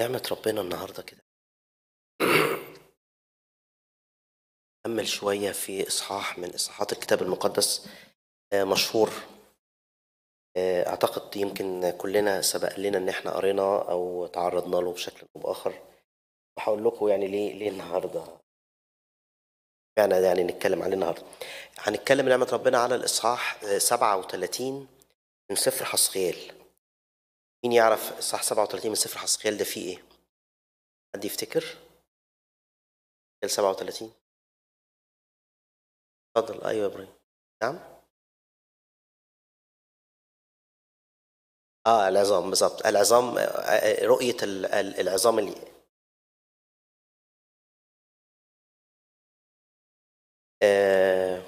نعمة ربنا النهاردة كده أكمل شوية في إصحاح من إصحاحات الكتاب المقدس آه، مشهور آه، أعتقد يمكن كلنا سبق لنا إن إحنا قرينا أو تعرضنا له بشكل أو بآخر هقول لكم يعني ليه ليه النهارده فعلا يعني نتكلم عليه النهارده هنتكلم نعمة ربنا على الإصحاح 37 آه، من سفر حصغيال مين يعرف الصح 37 من سفر حسقيال ده فيه ايه؟ حد يفتكر؟ 37 اتفضل ايوه يا ابراهيم نعم اه العظام بالظبط العظام آه، آه، رؤية العظام اللي آه،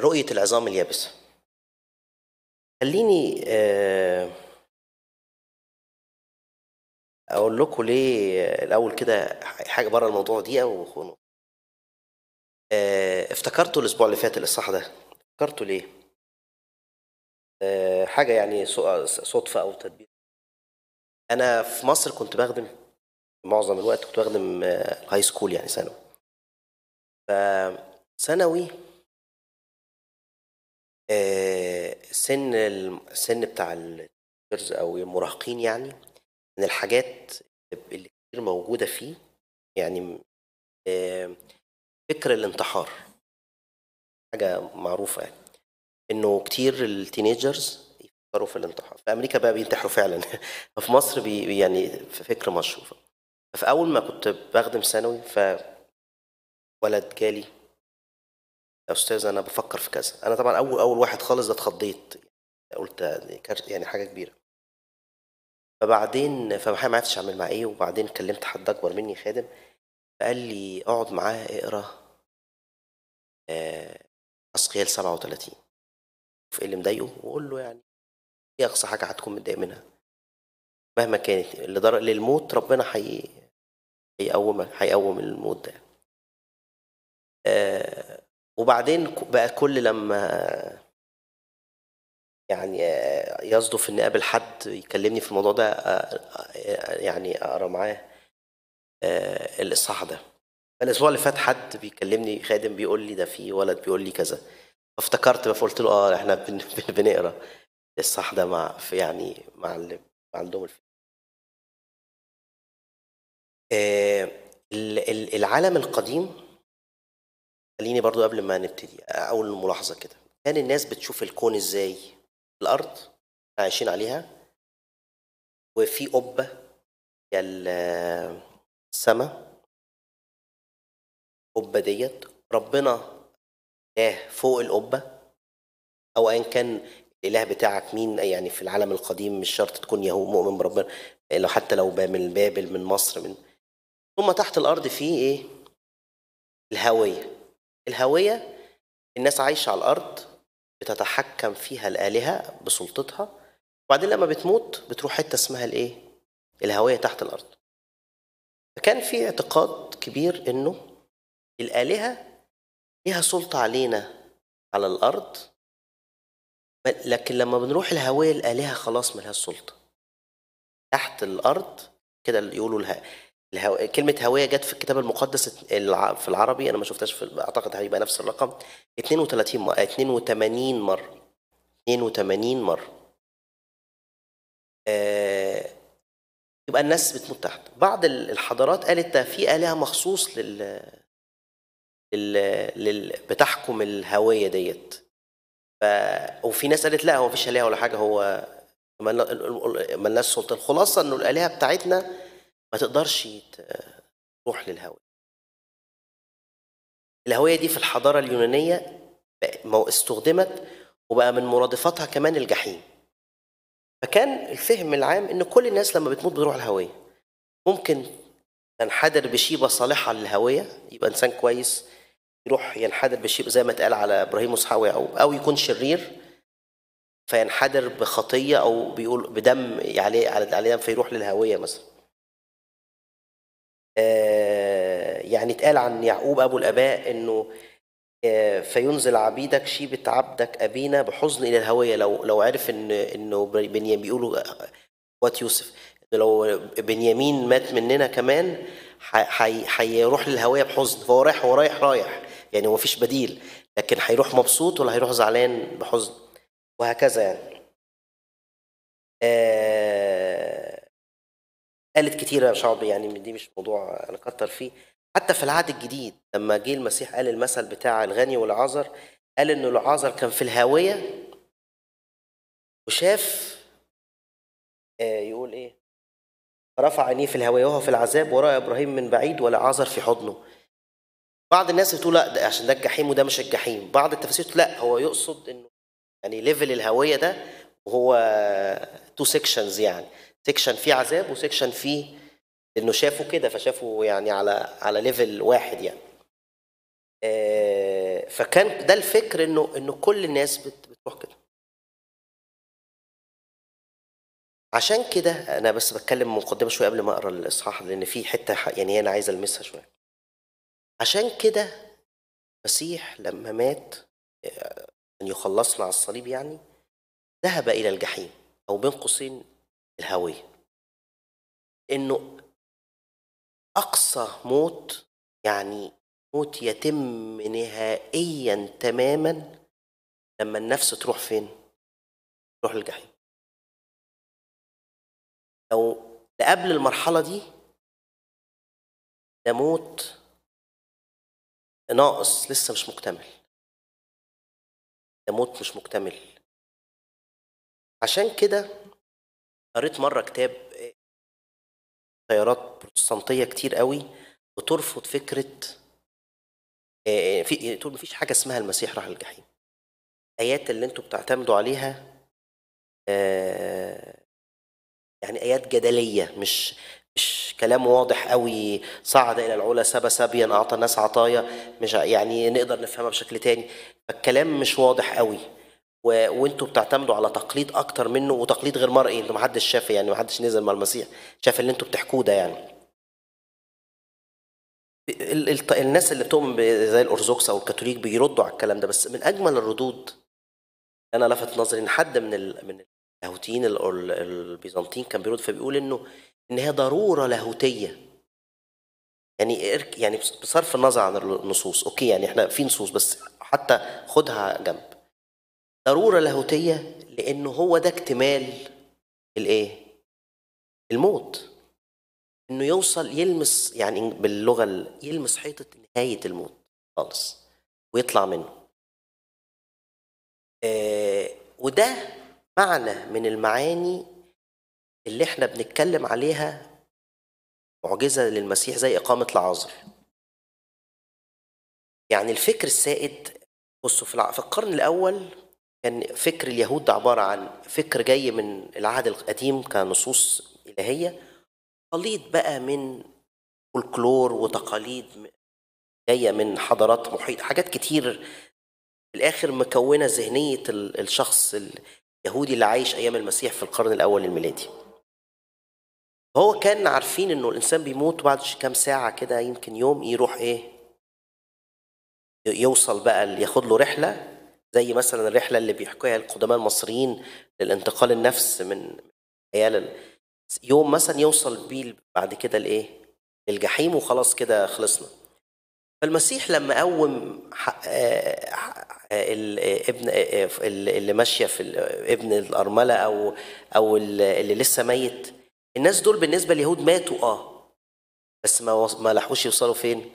رؤية العظام اليابسة خليني آه، اقول لكم ليه الاول كده حاجه بره الموضوع دي او آه، افتكرته الاسبوع اللي فات الاصحاح ده افتكرته ليه آه، حاجه يعني صدفه او تدبير انا في مصر كنت بخدم معظم الوقت كنت بخدم الهاي سكول يعني ثانوي فثانوي آه، سن السن بتاع التينيجرز او المراهقين يعني من الحاجات اللي كتير موجوده فيه يعني آه، فكر الانتحار حاجه معروفه يعني انه كتير التينيجرز يفكروا في الانتحار في امريكا بقى بينتحروا فعلا ففي مصر بي يعني في فكر مشهور فاول ما كنت بخدم ثانوي ف ولد جالي يا استاذ انا بفكر في كذا انا طبعا اول اول واحد خالص ده اتخضيت قلت يعني, يعني حاجه كبيره فبعدين فما ما عرفتش اعمل معاه ايه وبعدين كلمت حد اكبر مني خادم فقال لي اقعد معاه اقرا اسقيال آه، 37 شوف ايه اللي مضايقه وقول له يعني ايه اقصى حاجه هتكون متضايق منها مهما كانت اللي للموت ربنا حي هيقوم هيقوم الموت ده آه وبعدين بقى كل لما يعني آه، يصدف اني اقابل حد يكلمني في الموضوع ده آه، آه، يعني اقرا معاه الاصحاح ده الاسبوع اللي فات حد بيكلمني خادم بيقول لي ده في ولد بيقول لي كذا فافتكرت بقى فقلت له اه احنا بنقرا الصح ده مع في يعني مع اللي عندهم العالم القديم خليني برضو قبل ما نبتدي اقول ملاحظه كده كان الناس بتشوف الكون ازاي الارض عايشين عليها وفي قبه هي السما القبه ديت ربنا اله فوق القبه او ان كان الاله بتاعك مين يعني في العالم القديم مش شرط تكون يهو مؤمن بربنا لو حتى لو من بابل من مصر من ثم تحت الارض في ايه الهويه الهوية الناس عايشة على الأرض بتتحكم فيها الآلهة بسلطتها وبعدين لما بتموت بتروح حتة اسمها الإيه؟ الهوية تحت الأرض فكان في اعتقاد كبير إنه الآلهة ليها سلطة علينا على الأرض لكن لما بنروح الهوية الآلهة خلاص ملهاش سلطة تحت الأرض كده يقولوا لها الهو... كلمة هوية جت في الكتاب المقدس في العربي أنا ما شفتهاش في أعتقد هيبقى نفس الرقم 32 مرة 82 مرة 82 مرة آه... يبقى الناس بتموت تحت بعض الحضارات قالت ده في آلهة مخصوص لل... لل... لل... بتحكم الهوية ديت ف... وفي ناس قالت لا هو مفيش آلهة ولا حاجة هو ملناش سلطة الخلاصة إنه الآلهة بتاعتنا ما تقدرش تروح للهوية الهوية دي في الحضارة اليونانية استخدمت وبقى من مرادفاتها كمان الجحيم فكان الفهم العام ان كل الناس لما بتموت بتروح الهوية ممكن تنحدر بشيبة صالحة للهوية يبقى إنسان كويس يروح ينحدر بشيبة زي ما اتقال على إبراهيم وصحاوي أو أو يكون شرير فينحدر بخطية أو بيقول بدم عليه على دم فيروح للهوية مثلا آه، يعني اتقال عن يعقوب ابو الاباء انه آه، فينزل عبيدك شيبة عبدك أبينا بحزن إلى الهوية لو لو عرف إن إنه بنيامين بيقولوا اخوات آه، يوسف لو بنيامين مات مننا كمان هيروح للهوية بحزن فهو رايح ورايح رايح يعني هو مفيش بديل لكن هيروح مبسوط ولا هيروح زعلان بحزن وهكذا يعني آه قالت كتير يا شعبي يعني دي مش موضوع نكتر فيه حتى في العهد الجديد لما جه المسيح قال المثل بتاع الغني والعذر قال ان العذر كان في الهاويه وشاف آه يقول ايه رفع عينيه في الهاويه وهو في العذاب وراى ابراهيم من بعيد عذر في حضنه بعض الناس بتقول لا ده عشان ده الجحيم وده مش الجحيم بعض التفاسير لا هو يقصد انه يعني ليفل الهويه ده وهو تو سيكشنز يعني سيكشن فيه عذاب وسيكشن فيه انه شافوا كده فشافوا يعني على على ليفل واحد يعني آه، فكان ده الفكر انه انه كل الناس بتروح كده عشان كده انا بس بتكلم مقدمه شويه قبل ما اقرا الاصحاح لان في حته يعني انا عايز المسها شويه عشان كده المسيح لما مات آه، ان يخلصنا على الصليب يعني ذهب الى الجحيم او بين قوسين الهويه انه اقصى موت يعني موت يتم نهائيا تماما لما النفس تروح فين تروح الجحيم لو قبل المرحله دي ده موت ناقص لسه مش مكتمل ده موت مش مكتمل عشان كده قريت مره كتاب تيارات بروتستانتيه كتير قوي وترفض فكره في يعني تقول مفيش حاجه اسمها المسيح راح الجحيم الايات اللي انتوا بتعتمدوا عليها يعني ايات جدليه مش مش كلام واضح قوي صعد الى العلا سبا سبيا اعطى الناس عطايا مش يعني نقدر نفهمها بشكل تاني فالكلام مش واضح قوي و... وانتوا بتعتمدوا على تقليد اكتر منه وتقليد غير مرئي انتوا محدش شاف يعني محدش نزل مع المسيح شاف اللي انتوا بتحكوه ده يعني ال... ال... الناس اللي بتؤمن ب... زي الارثوذكس او الكاثوليك بيردوا على الكلام ده بس من اجمل الردود انا لفت نظري ان حد من ال... من اللاهوتيين ال... البيزنطيين كان بيرد فبيقول انه ان هي ضروره لاهوتيه يعني يعني بصرف النظر عن النصوص اوكي يعني احنا في نصوص بس حتى خدها جنب ضروره لاهوتيه لانه هو ده اكتمال الايه الموت انه يوصل يلمس يعني باللغه يلمس حيطه نهايه الموت خالص ويطلع منه آه وده معنى من المعاني اللي احنا بنتكلم عليها معجزه للمسيح زي اقامه لعازر يعني الفكر السائد بصوا في القرن الاول كان فكر اليهود ده عبارة عن فكر جاي من العهد القديم كنصوص إلهية خليط بقى من فولكلور وتقاليد جاية من حضارات محيط حاجات كتير في الآخر مكونة ذهنية الشخص اليهودي اللي عايش أيام المسيح في القرن الأول الميلادي هو كان عارفين انه الانسان بيموت وبعد كام ساعه كده يمكن يوم يروح ايه يوصل بقى ياخد له رحله زي مثلا الرحله اللي بيحكيها القدماء المصريين للانتقال النفس من عيال يوم مثلا يوصل بيه بعد كده لايه؟ للجحيم وخلاص كده خلصنا. فالمسيح لما قوم آه، ابن آه، اللي ماشيه في ابن الارمله او او اللي لسه ميت الناس دول بالنسبه لليهود ماتوا اه بس ما ما لحقوش يوصلوا فين؟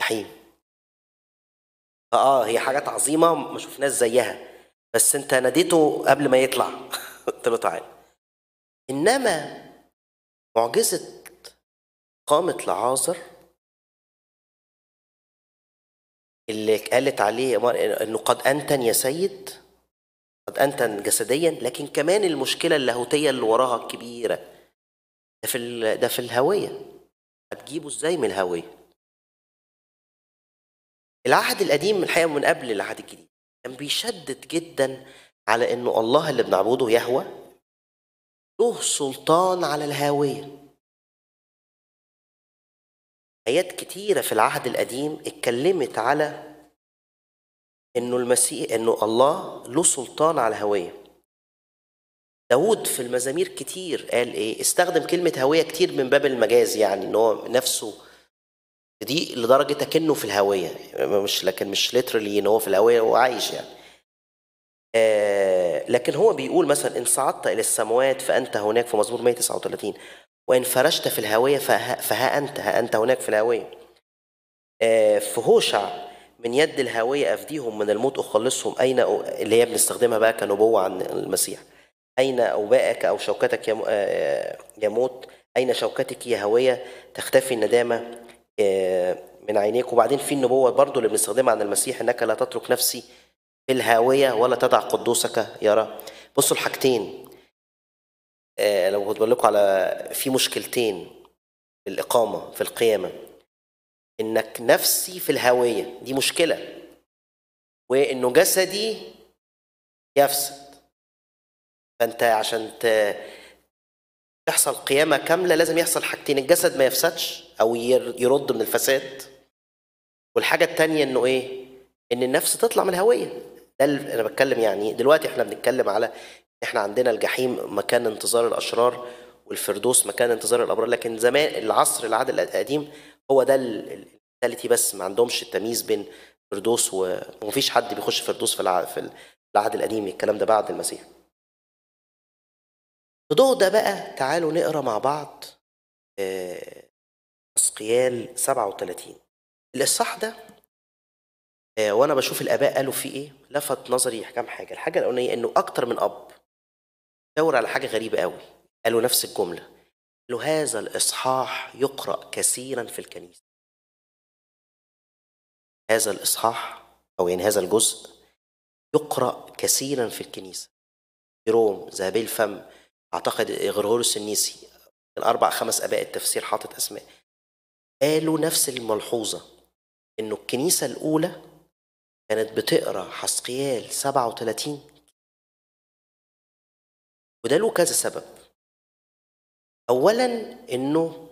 جحيم اه هي حاجات عظيمه ما شفناش زيها بس انت ناديته قبل ما يطلع قلت له تعالى انما معجزه قامت لعازر اللي قالت عليه انه قد انتن يا سيد قد انتن جسديا لكن كمان المشكله اللاهوتيه اللي وراها الكبيره ده في ده في الهويه هتجيبه ازاي من الهويه العهد القديم الحقيقه من قبل العهد الجديد كان بيشدد جدا على انه الله اللي بنعبده يهوى له سلطان على الهاويه ايات كتيره في العهد القديم اتكلمت على انه المسيح انه الله له سلطان على الهويه داود في المزامير كتير قال ايه استخدم كلمة هوية كتير من باب المجاز يعني ان هو نفسه دي لدرجه اكنه في الهويه مش لكن مش ليترالي ان هو في الهويه هو عايش يعني آه، لكن هو بيقول مثلا ان صعدت الى السموات فانت هناك في مزمور 139 وان فرشت في الهويه فها, انت ها انت هناك في الهويه آه، في هوشع من يد الهوية أفديهم من الموت أخلصهم أين أو... اللي هي بنستخدمها بقى كنبوة عن المسيح أين أوباءك أو شوكتك يا آه، موت أين شوكتك يا هوية تختفي الندامة آه، من عينيك وبعدين في النبوة برضو اللي بنستخدمها عن المسيح إنك لا تترك نفسي في الهاوية ولا تدع قدوسك يرى بصوا الحاجتين آه، لو كنت بقول لكم على في مشكلتين في الإقامة في القيامة إنك نفسي في الهاوية دي مشكلة وإنه جسدي يفسد فأنت عشان ت... يحصل قيامة كاملة لازم يحصل حاجتين الجسد ما يفسدش أو يرد من الفساد والحاجة التانية إنه إيه؟ إن النفس تطلع من الهوية ده اللي أنا بتكلم يعني دلوقتي إحنا بنتكلم على إحنا عندنا الجحيم مكان انتظار الأشرار والفردوس مكان انتظار الأبرار لكن زمان العصر العهد القديم هو ده المنتاليتي بس ما عندهمش التمييز بين فردوس ومفيش حد بيخش فردوس في العهد القديم الكلام ده بعد المسيح في ضوء ده بقى تعالوا نقرا مع بعض اسقيال آه، 37 الاصحاح ده آه، وانا بشوف الاباء قالوا فيه ايه لفت نظري كام حاجه الحاجه الاولانيه انه اكتر من اب دور على حاجه غريبه قوي قالوا نفس الجمله قالوا هذا الاصحاح يقرا كثيرا في الكنيسه هذا الاصحاح او يعني هذا الجزء يقرا كثيرا في الكنيسه روم ذهبي الفم اعتقد غرغورس النيسي الاربع خمس اباء التفسير حاطط اسماء قالوا نفس الملحوظه انه الكنيسه الاولى كانت بتقرا حسقيال 37 وده له كذا سبب اولا انه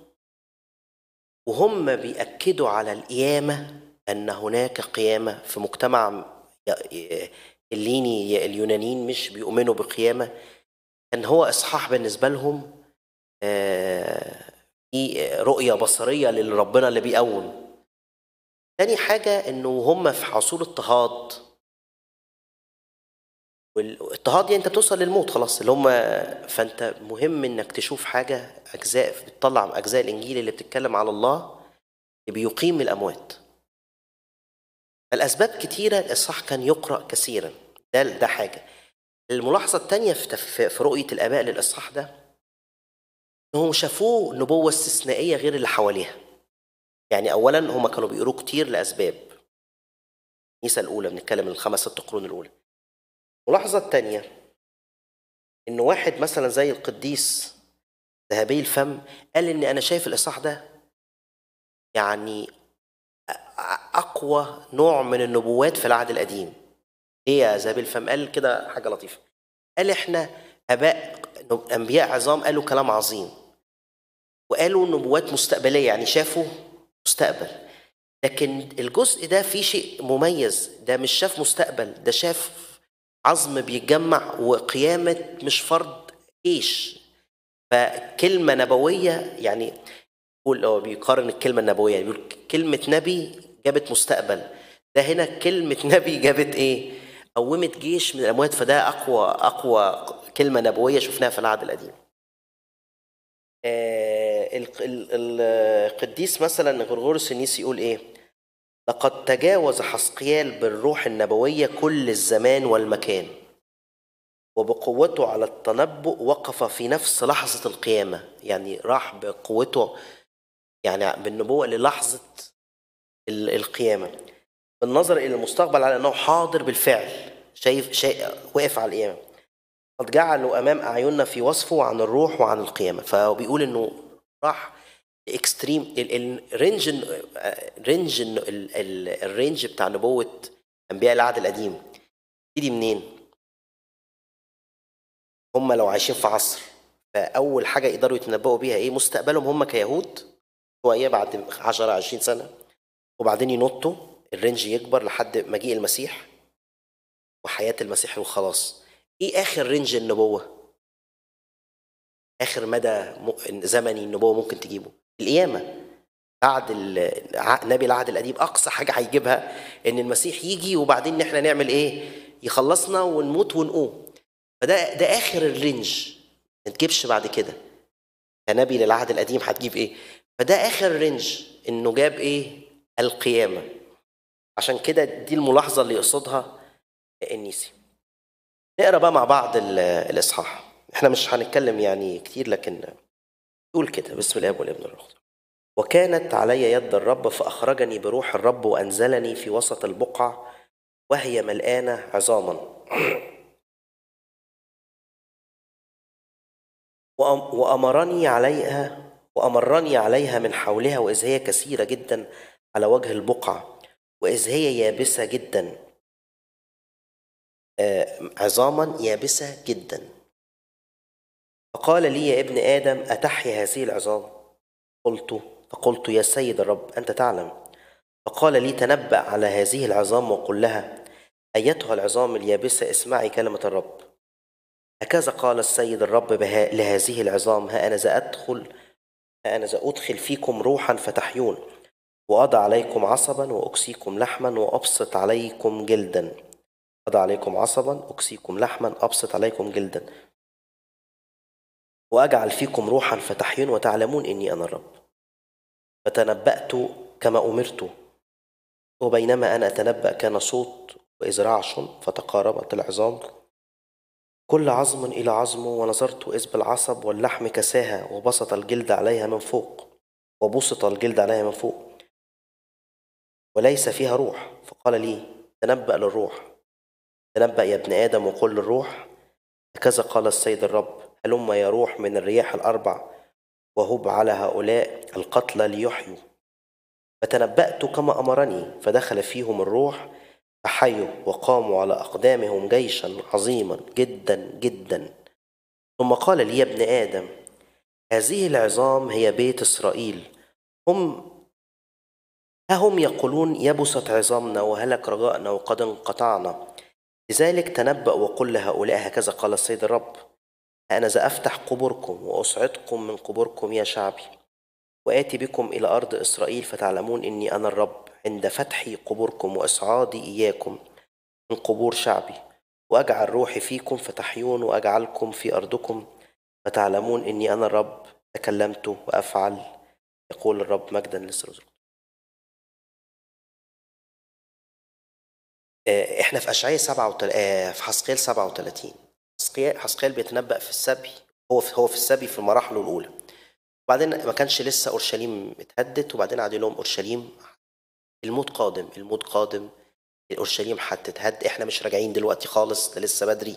وهم بيأكدوا على القيامة أن هناك قيامة في مجتمع الليني اليونانيين مش بيؤمنوا بقيامة كان هو اصحاح بالنسبه لهم آه، في رؤيه بصريه لربنا اللي بيقوم تاني حاجه انه هم في عصور اضطهاد والاضطهاد يعني انت بتوصل للموت خلاص اللي هم فانت مهم انك تشوف حاجه اجزاء بتطلع اجزاء الانجيل اللي بتتكلم على الله اللي بيقيم الاموات الاسباب كتيره الاصحاح كان يقرا كثيرا ده ده حاجه الملاحظة الثانية في رؤية الآباء للإصحاح ده إنهم شافوه نبوة استثنائية غير اللي حواليها يعني أولا هم كانوا بيقروه كتير لأسباب الكنيسة الأولى بنتكلم الخمس ست قرون الأولى الملاحظة الثانية إن واحد مثلا زي القديس ذهبي الفم قال إن أنا شايف الإصحاح ده يعني أقوى نوع من النبوات في العهد القديم ايه يا زابل فقال كده حاجه لطيفه قال احنا اباء انبياء عظام قالوا كلام عظيم وقالوا نبوات مستقبليه يعني شافوا مستقبل لكن الجزء ده فيه شيء مميز ده مش شاف مستقبل ده شاف عظم بيتجمع وقيامه مش فرض جيش فكلمه نبويه يعني بيقول هو بيقارن الكلمه النبويه يعني بيقول كلمه نبي جابت مستقبل ده هنا كلمه نبي جابت ايه؟ قومت جيش من الاموات فده اقوى اقوى كلمه نبويه شفناها في العهد القديم آه، القديس مثلا غرغورس النيسي يقول ايه لقد تجاوز حسقيال بالروح النبويه كل الزمان والمكان وبقوته على التنبؤ وقف في نفس لحظه القيامه يعني راح بقوته يعني بالنبوه للحظه القيامه بالنظر الى المستقبل على انه حاضر بالفعل شايف شيء واقف على القيامه قد جعلوا امام اعيننا في وصفه عن الروح وعن القيامه فبيقول انه راح اكستريم الرينج آه، رينج الرينج بتاع نبوه انبياء العهد القديم دي منين؟ هم لو عايشين في عصر فاول حاجه يقدروا يتنبؤوا بيها ايه؟ مستقبلهم هم كيهود شويه بعد 10 20 سنه وبعدين ينطوا الرينج يكبر لحد مجيء المسيح وحياه المسيح وخلاص ايه اخر رينج النبوه اخر مدى زمني النبوه ممكن تجيبه القيامه بعد نبي العهد القديم اقصى حاجه هيجيبها ان المسيح يجي وبعدين احنا نعمل ايه يخلصنا ونموت ونقوم فده ده اخر الرينج ما تجيبش بعد كده كنبي للعهد القديم هتجيب ايه فده اخر رينج انه جاب ايه القيامه عشان كده دي الملاحظه اللي يقصدها النيسي نقرا بقى مع بعض الاصحاح احنا مش هنتكلم يعني كتير لكن تقول كده بسم الاب والابن والروح وكانت علي يد الرب فاخرجني بروح الرب وانزلني في وسط البقعه وهي ملآنه عظاما وأمرني عليها وأمرني عليها من حولها وإذ هي كثيرة جدا على وجه البقعة وإذ هي يابسة جدا آه، عظاما يابسة جدا فقال لي يا ابن آدم أتحيا هذه العظام قلت فقلت يا سيد الرب أنت تعلم فقال لي تنبأ على هذه العظام وقل لها أيتها العظام اليابسة اسمعي كلمة الرب هكذا قال السيد الرب لهذه العظام ها أنا أدخل ها أنا أدخل فيكم روحا فتحيون وأضع عليكم عصبا وأكسيكم لحما وأبسط عليكم جلدا أضع عليكم عصبا أكسيكم لحما أبسط عليكم جلدا وأجعل فيكم روحا فتحيون وتعلمون إني أنا الرب فتنبأت كما أمرت وبينما أنا أتنبأ كان صوت وإذ رعش فتقاربت العظام كل عظم إلى عظم ونظرت إذ بالعصب واللحم كساها وبسط الجلد عليها من فوق وبسط الجلد عليها من فوق وليس فيها روح فقال لي تنبأ للروح تنبأ يا ابن آدم وقل للروح هكذا قال السيد الرب هلم يا روح من الرياح الأربع وهب على هؤلاء القتلى ليحيوا فتنبأت كما أمرني فدخل فيهم الروح فحيوا وقاموا على أقدامهم جيشا عظيما جدا جدا ثم قال لي يا ابن آدم هذه العظام هي بيت إسرائيل هم ها هم يقولون يبست عظامنا وهلك رجاءنا وقد انقطعنا لذلك تنبأ وقل لهؤلاء هكذا قال السيد الرب أنا أفتح قبوركم وأصعدكم من قبوركم يا شعبي وآتي بكم إلى أرض إسرائيل فتعلمون إني أنا الرب عند فتحي قبوركم وإصعادي إياكم من قبور شعبي وأجعل روحي فيكم فتحيون وأجعلكم في أرضكم فتعلمون إني أنا الرب تكلمت وأفعل يقول الرب مجدا لسرزكم آه، احنا في اشعياء آه، 37 في حسقيال 37 حسقيال بيتنبأ في السبي هو في هو في السبي في مراحله الاولى وبعدين ما كانش لسه اورشليم اتهدت وبعدين قعدوا لهم اورشليم الموت قادم الموت قادم اورشليم هتتهد احنا مش راجعين دلوقتي خالص ده لسه بدري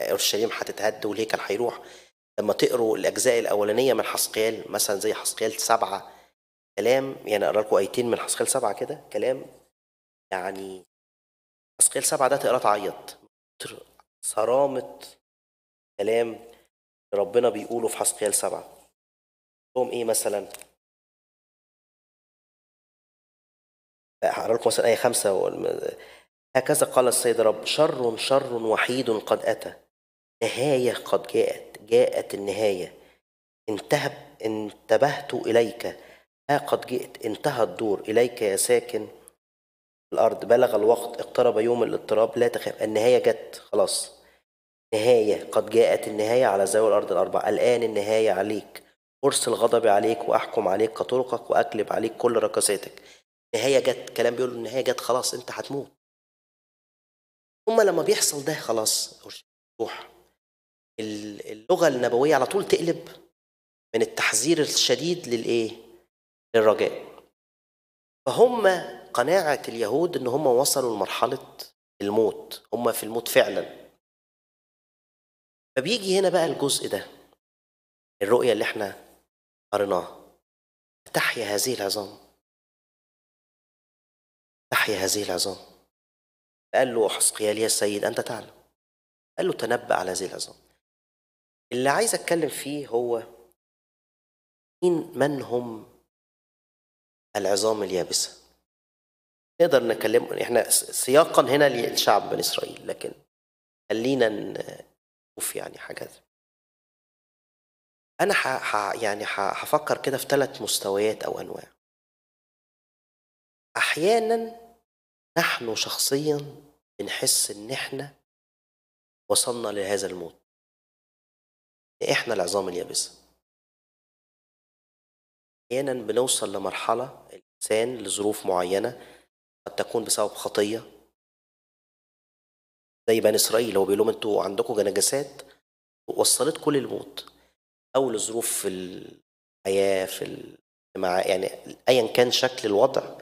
اورشليم هتتهد والهيكل هيروح لما تقروا الاجزاء الاولانيه من حسقيال مثلا زي حسقيال سبعه كلام يعني اقرا لكم ايتين من حسقيال سبعه كده كلام يعني اثقال سبعه ده تقرا تعيط صرامه كلام ربنا بيقوله في حسقيال سبعه هم ايه مثلا هقرا لكم مثلا ايه خمسه هكذا قال السيد رب شر شر وحيد قد اتى نهايه قد جاءت جاءت النهايه انتهب انتبهت اليك ها قد جئت انتهى الدور اليك يا ساكن الأرض بلغ الوقت اقترب يوم الاضطراب لا تخاف النهاية جت خلاص نهاية قد جاءت النهاية على ذوي الأرض الأربعة الآن النهاية عليك أرسل غضبي عليك وأحكم عليك كطرقك وأقلب عليك كل ركستك نهاية جت كلام بيقول النهاية جت خلاص أنت هتموت ثم لما بيحصل ده خلاص روح اللغة النبوية على طول تقلب من التحذير الشديد للإيه؟ للرجاء فهم قناعة اليهود إن هم وصلوا لمرحلة الموت هم في الموت فعلا فبيجي هنا بقى الجزء ده الرؤية اللي احنا قريناها تحيا هذه العظام تحيا هذه العظام قال له حسقيال يا سيد أنت تعلم قال له تنبأ على هذه العظام اللي عايز أتكلم فيه هو مين من هم العظام اليابسة نقدر نكلم احنا سياقا هنا للشعب بني اسرائيل لكن خلينا نشوف يعني حاجات انا ح... ح... يعني ح... هفكر كده في ثلاث مستويات او انواع احيانا نحن شخصيا بنحس ان احنا وصلنا لهذا الموت احنا العظام اليابسه احيانا بنوصل لمرحله الانسان لظروف معينه قد تكون بسبب خطية زي بني إسرائيل هو بيقول لهم أنتوا عندكم نجاسات وصلت كل الموت أو لظروف في الحياة في مع يعني أيا كان شكل الوضع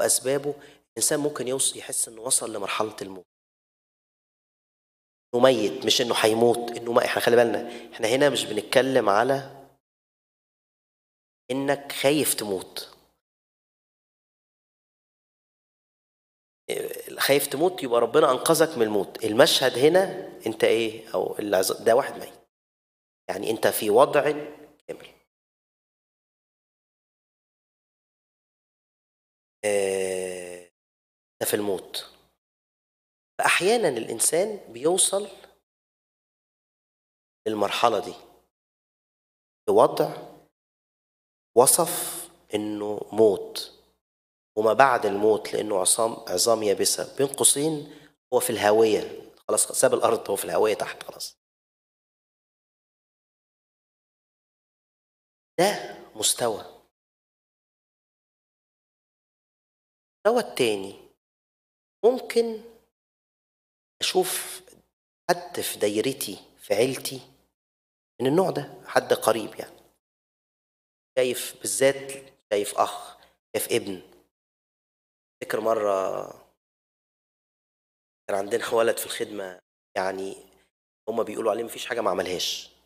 وأسبابه الإنسان ممكن يوصل يحس إنه وصل لمرحلة الموت انه ميت مش انه هيموت انه ما احنا خلي بالنا احنا هنا مش بنتكلم على انك خايف تموت خايف تموت يبقى ربنا انقذك من الموت المشهد هنا انت ايه او ده واحد ميت يعني انت في وضع كامل آه، ده في الموت فاحيانا الانسان بيوصل للمرحله دي في وضع وصف انه موت وما بعد الموت لأنه عصام عظام يابسة بين قوسين هو في الهاوية خلاص ساب الأرض هو في الهاوية تحت خلاص ده مستوى المستوى التاني ممكن أشوف حد في دايرتي في عيلتي من النوع ده حد قريب يعني شايف بالذات شايف أخ شايف ابن فكر مرة كان عندنا ولد في الخدمة يعني هما بيقولوا عليه مفيش حاجة ما عملهاش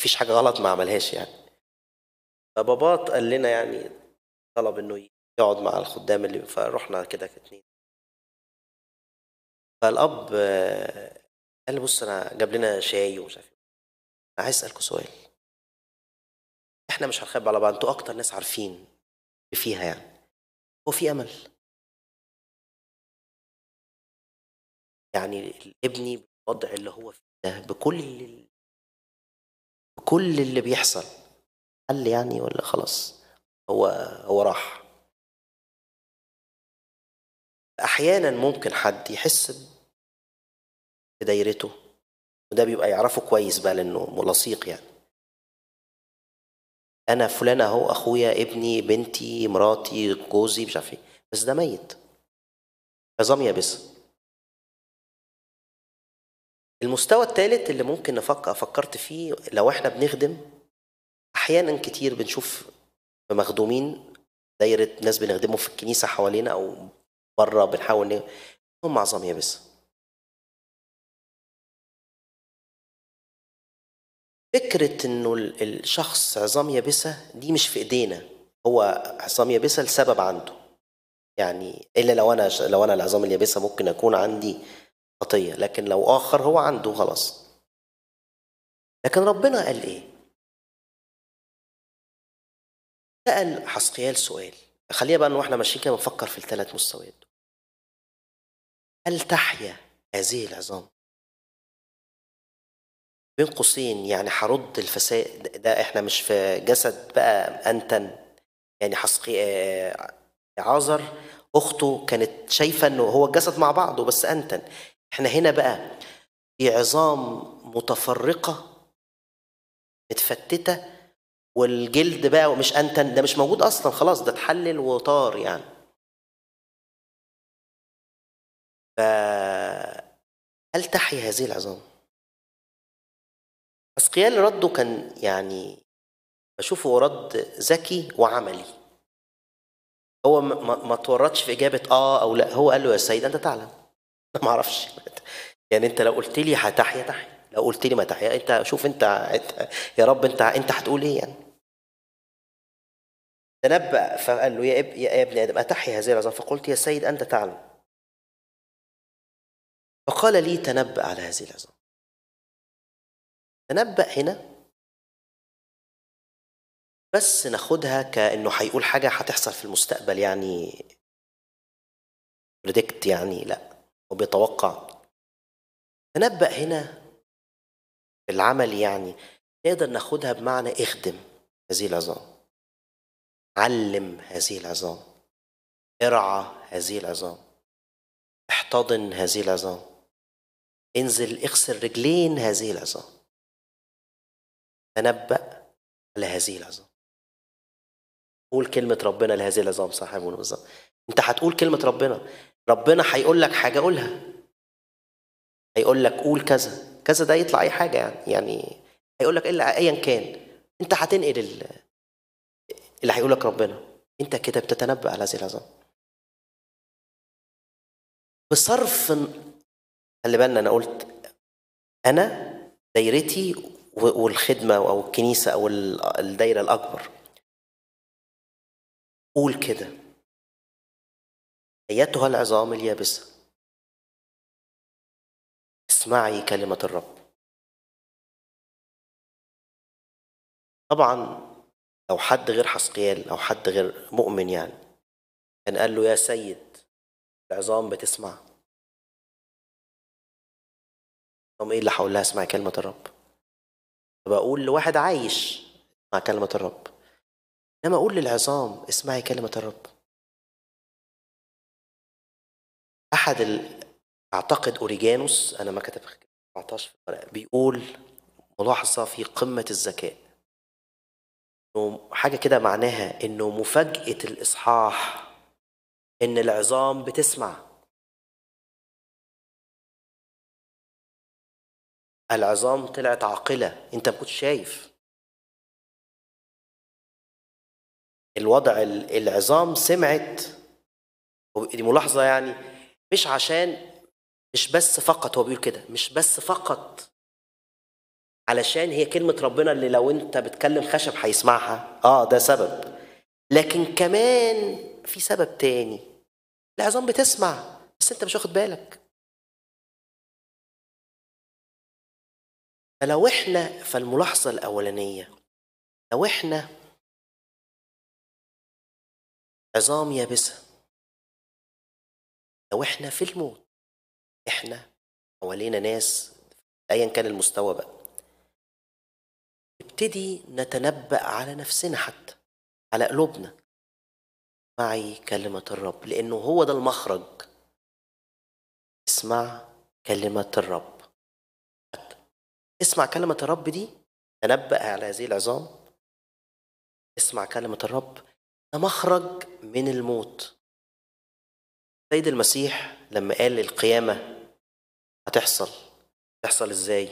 مفيش حاجة غلط ما عملهاش يعني فباباه قال لنا يعني طلب انه يقعد مع الخدام اللي فرحنا كده كاتنين فالاب قال لي بص انا جاب لنا شاي ومش عارف إيه. انا عايز اسالكوا سؤال احنا مش هنخبي على بعض انتوا اكتر ناس عارفين فيها يعني وفي امل يعني ابني بالوضع اللي هو فيه ده بكل اللي بكل اللي بيحصل حل يعني ولا خلاص هو هو راح احيانا ممكن حد يحس بدايرته وده بيبقى يعرفه كويس بقى لانه ملاصيق يعني انا فلان اهو اخويا ابني بنتي مراتي جوزي مش عارف ايه بس ده ميت عظام يابسه المستوى الثالث اللي ممكن نفكر فكرت فيه لو احنا بنخدم احيانا كتير بنشوف مخدومين دايره ناس بنخدمهم في الكنيسه حوالينا او بره بنحاول هم عظام يابسه فكرة انه الشخص عظام يابسة دي مش في ايدينا هو عظام يابسة لسبب عنده يعني الا لو انا لو انا العظام اليابسة ممكن اكون عندي خطية لكن لو اخر هو عنده خلاص لكن ربنا قال ايه سأل حسقيال سؤال خلينا بقى واحنا ماشيين كده بنفكر في الثلاث مستويات هل تحيا هذه العظام بين قوسين يعني هرد الفساد ده احنا مش في جسد بقى انتن يعني حسقي آه، عازر اخته كانت شايفه انه هو الجسد مع بعضه بس انتن احنا هنا بقى في عظام متفرقه متفتته والجلد بقى مش انتن ده مش موجود اصلا خلاص ده اتحلل وطار يعني فهل تحيا هذه العظام أسقيال رده كان يعني بشوفه رد ذكي وعملي هو ما, ما توردش في إجابة آه أو لا هو قال له يا سيد أنت تعلم أنا ما أعرفش يعني أنت لو قلت لي هتحيا تحيا لو قلت لي ما تحيا أنت شوف أنت, انت يا رب أنت أنت هتقول إيه يعني تنبأ فقال له يا, إب يا ابن آدم أتحيا هذه العظام فقلت يا سيد أنت تعلم فقال لي تنبأ على هذه العظام تنبأ هنا بس ناخدها كانه هيقول حاجه هتحصل في المستقبل يعني بريدكت يعني لا هو بيتوقع تنبأ هنا في العمل يعني نقدر ناخدها بمعنى اخدم هذه العظام علم هذه العظام ارعى هذه العظام احتضن هذه العظام انزل اغسل رجلين هذه العظام تنبأ على هذه العظام قول كلمة ربنا لهذه العظام صح يا بالظبط انت هتقول كلمة ربنا ربنا هيقول لك حاجة قولها هيقول لك قول كذا كذا ده يطلع اي حاجة يعني يعني هيقول لك الا ايا كان انت هتنقل اللي هيقول لك ربنا انت كده بتتنبأ على هذه العظام بصرف خلي بالنا انا قلت انا دايرتي والخدمه او الكنيسه او الدايره الاكبر قول كده ايتها العظام اليابسه اسمعي كلمه الرب طبعا لو حد غير حسقيال او حد غير مؤمن يعني كان قال له يا سيد العظام بتسمع طب ايه اللي هقول لها اسمعي كلمه الرب بقول لواحد عايش مع كلمة الرب إنما أقول للعظام اسمعي كلمة الرب أحد ال... أعتقد أوريجانوس أنا ما كتب 17 بيقول ملاحظة في قمة الذكاء حاجة كده معناها إنه مفاجأة الإصحاح إن العظام بتسمع العظام طلعت عاقلة انت ما كنتش شايف الوضع العظام سمعت دي ملاحظة يعني مش عشان مش بس فقط هو بيقول كده مش بس فقط علشان هي كلمة ربنا اللي لو انت بتكلم خشب هيسمعها اه ده سبب لكن كمان في سبب تاني العظام بتسمع بس انت مش واخد بالك فلو احنا فالملاحظة الأولانية لو احنا عظام يابسة لو احنا في الموت احنا حوالينا ناس ايا كان المستوى بقى نبتدي نتنبأ على نفسنا حتى على قلوبنا معي كلمة الرب لأنه هو ده المخرج اسمع كلمة الرب اسمع كلمة الرب دي تنبأ على هذه العظام اسمع كلمة الرب ده مخرج من الموت سيد المسيح لما قال القيامة هتحصل تحصل ازاي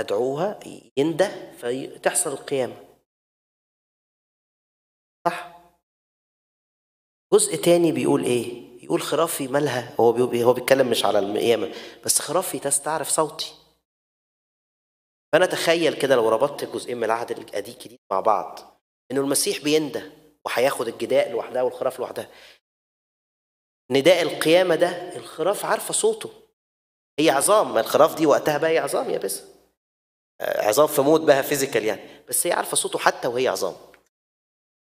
أدعوها ينده فتحصل القيامة صح جزء تاني بيقول ايه يقول خرافي مالها هو هو بيتكلم مش على القيامة بس خرافي تستعرف صوتي فانا اتخيل كده لو ربطت الجزئين من العهد القديم الجديد مع بعض انه المسيح بيندى وهياخد الجداء لوحدها والخراف لوحدها نداء القيامه ده الخراف عارفه صوته هي عظام ما الخراف دي وقتها بقى هي عظام يا بس آه، عظام في موت بقى فيزيكال يعني بس هي عارفه صوته حتى وهي عظام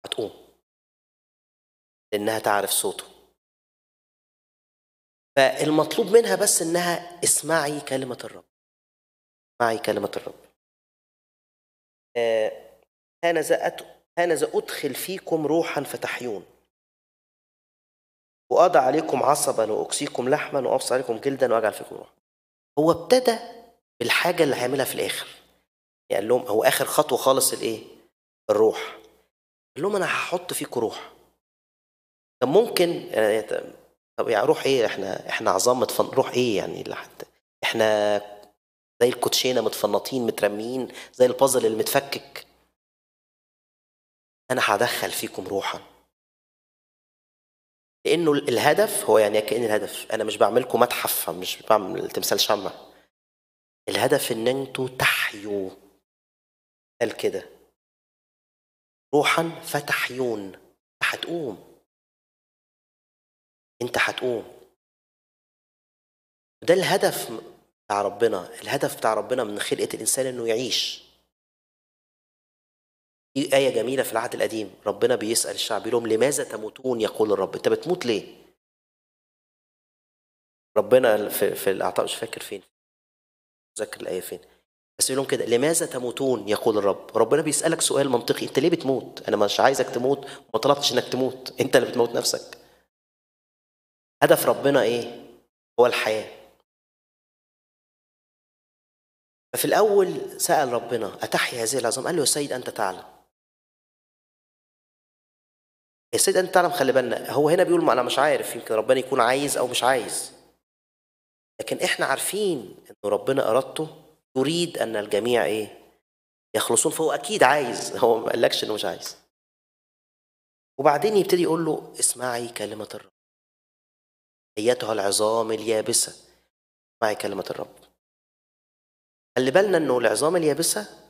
هتقوم لانها تعرف صوته فالمطلوب منها بس انها اسمعي كلمه الرب معي كلمة الرب هانذا آه، هانذا أدخل فيكم روحا فتحيون وأضع عليكم عصبا وأكسيكم لحما وأفص عليكم جلدا وأجعل فيكم روحا هو ابتدى بالحاجة اللي هيعملها في الآخر يعني قال لهم هو آخر خطوة خالص الإيه؟ الروح قال لهم أنا هحط فيكم روح طب ممكن يعني طب يعني روح ايه احنا احنا عظام روح ايه يعني لحد احنا زي الكوتشينه متفنطين مترميين زي البازل اللي متفكك انا هدخل فيكم روحا لانه الهدف هو يعني كان الهدف انا مش بعملكم متحف مش بعمل تمثال شمع الهدف ان انتوا تحيوا قال كده روحا فتحيون هتقوم انت هتقوم ده الهدف بتاع ربنا الهدف بتاع ربنا من خلقة الإنسان إنه يعيش دي آية جميلة في العهد القديم ربنا بيسأل الشعب لهم لماذا تموتون يقول الرب أنت بتموت ليه ربنا في, في الأعطاء مش فاكر فين ذكر الآية فين بس يقول لهم كده لماذا تموتون يقول الرب ربنا بيسألك سؤال منطقي أنت ليه بتموت أنا مش عايزك تموت وما طلبتش إنك تموت أنت اللي بتموت نفسك هدف ربنا إيه هو الحياه ففي الأول سأل ربنا أتحيا هذه العظام قال له يا سيد أنت تعلم يا سيد أنت تعلم خلي بالنا هو هنا بيقول ما أنا مش عارف يمكن ربنا يكون عايز أو مش عايز لكن إحنا عارفين إن ربنا إرادته يريد أن الجميع إيه يخلصون فهو أكيد عايز هو ما قالكش إنه مش عايز وبعدين يبتدي يقول له اسمعي كلمة الرب ايتها العظام اليابسة اسمعي كلمة الرب خلي بالنا انه العظام اليابسه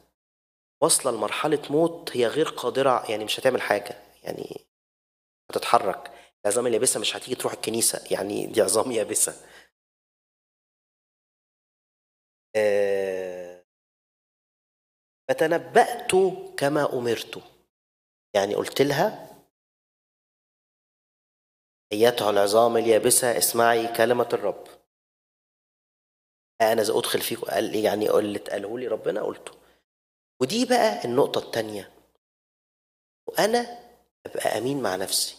واصله لمرحله موت هي غير قادره يعني مش هتعمل حاجه يعني هتتحرك العظام اليابسه مش هتيجي تروح الكنيسه يعني دي عظام يابسه آه فتنبأت كما أمرت يعني قلت لها أيتها العظام اليابسة اسمعي كلمة الرب انا اذا ادخل فيكم قال لي يعني اللي اتقاله لي ربنا قلته ودي بقى النقطه الثانيه وانا ابقى امين مع نفسي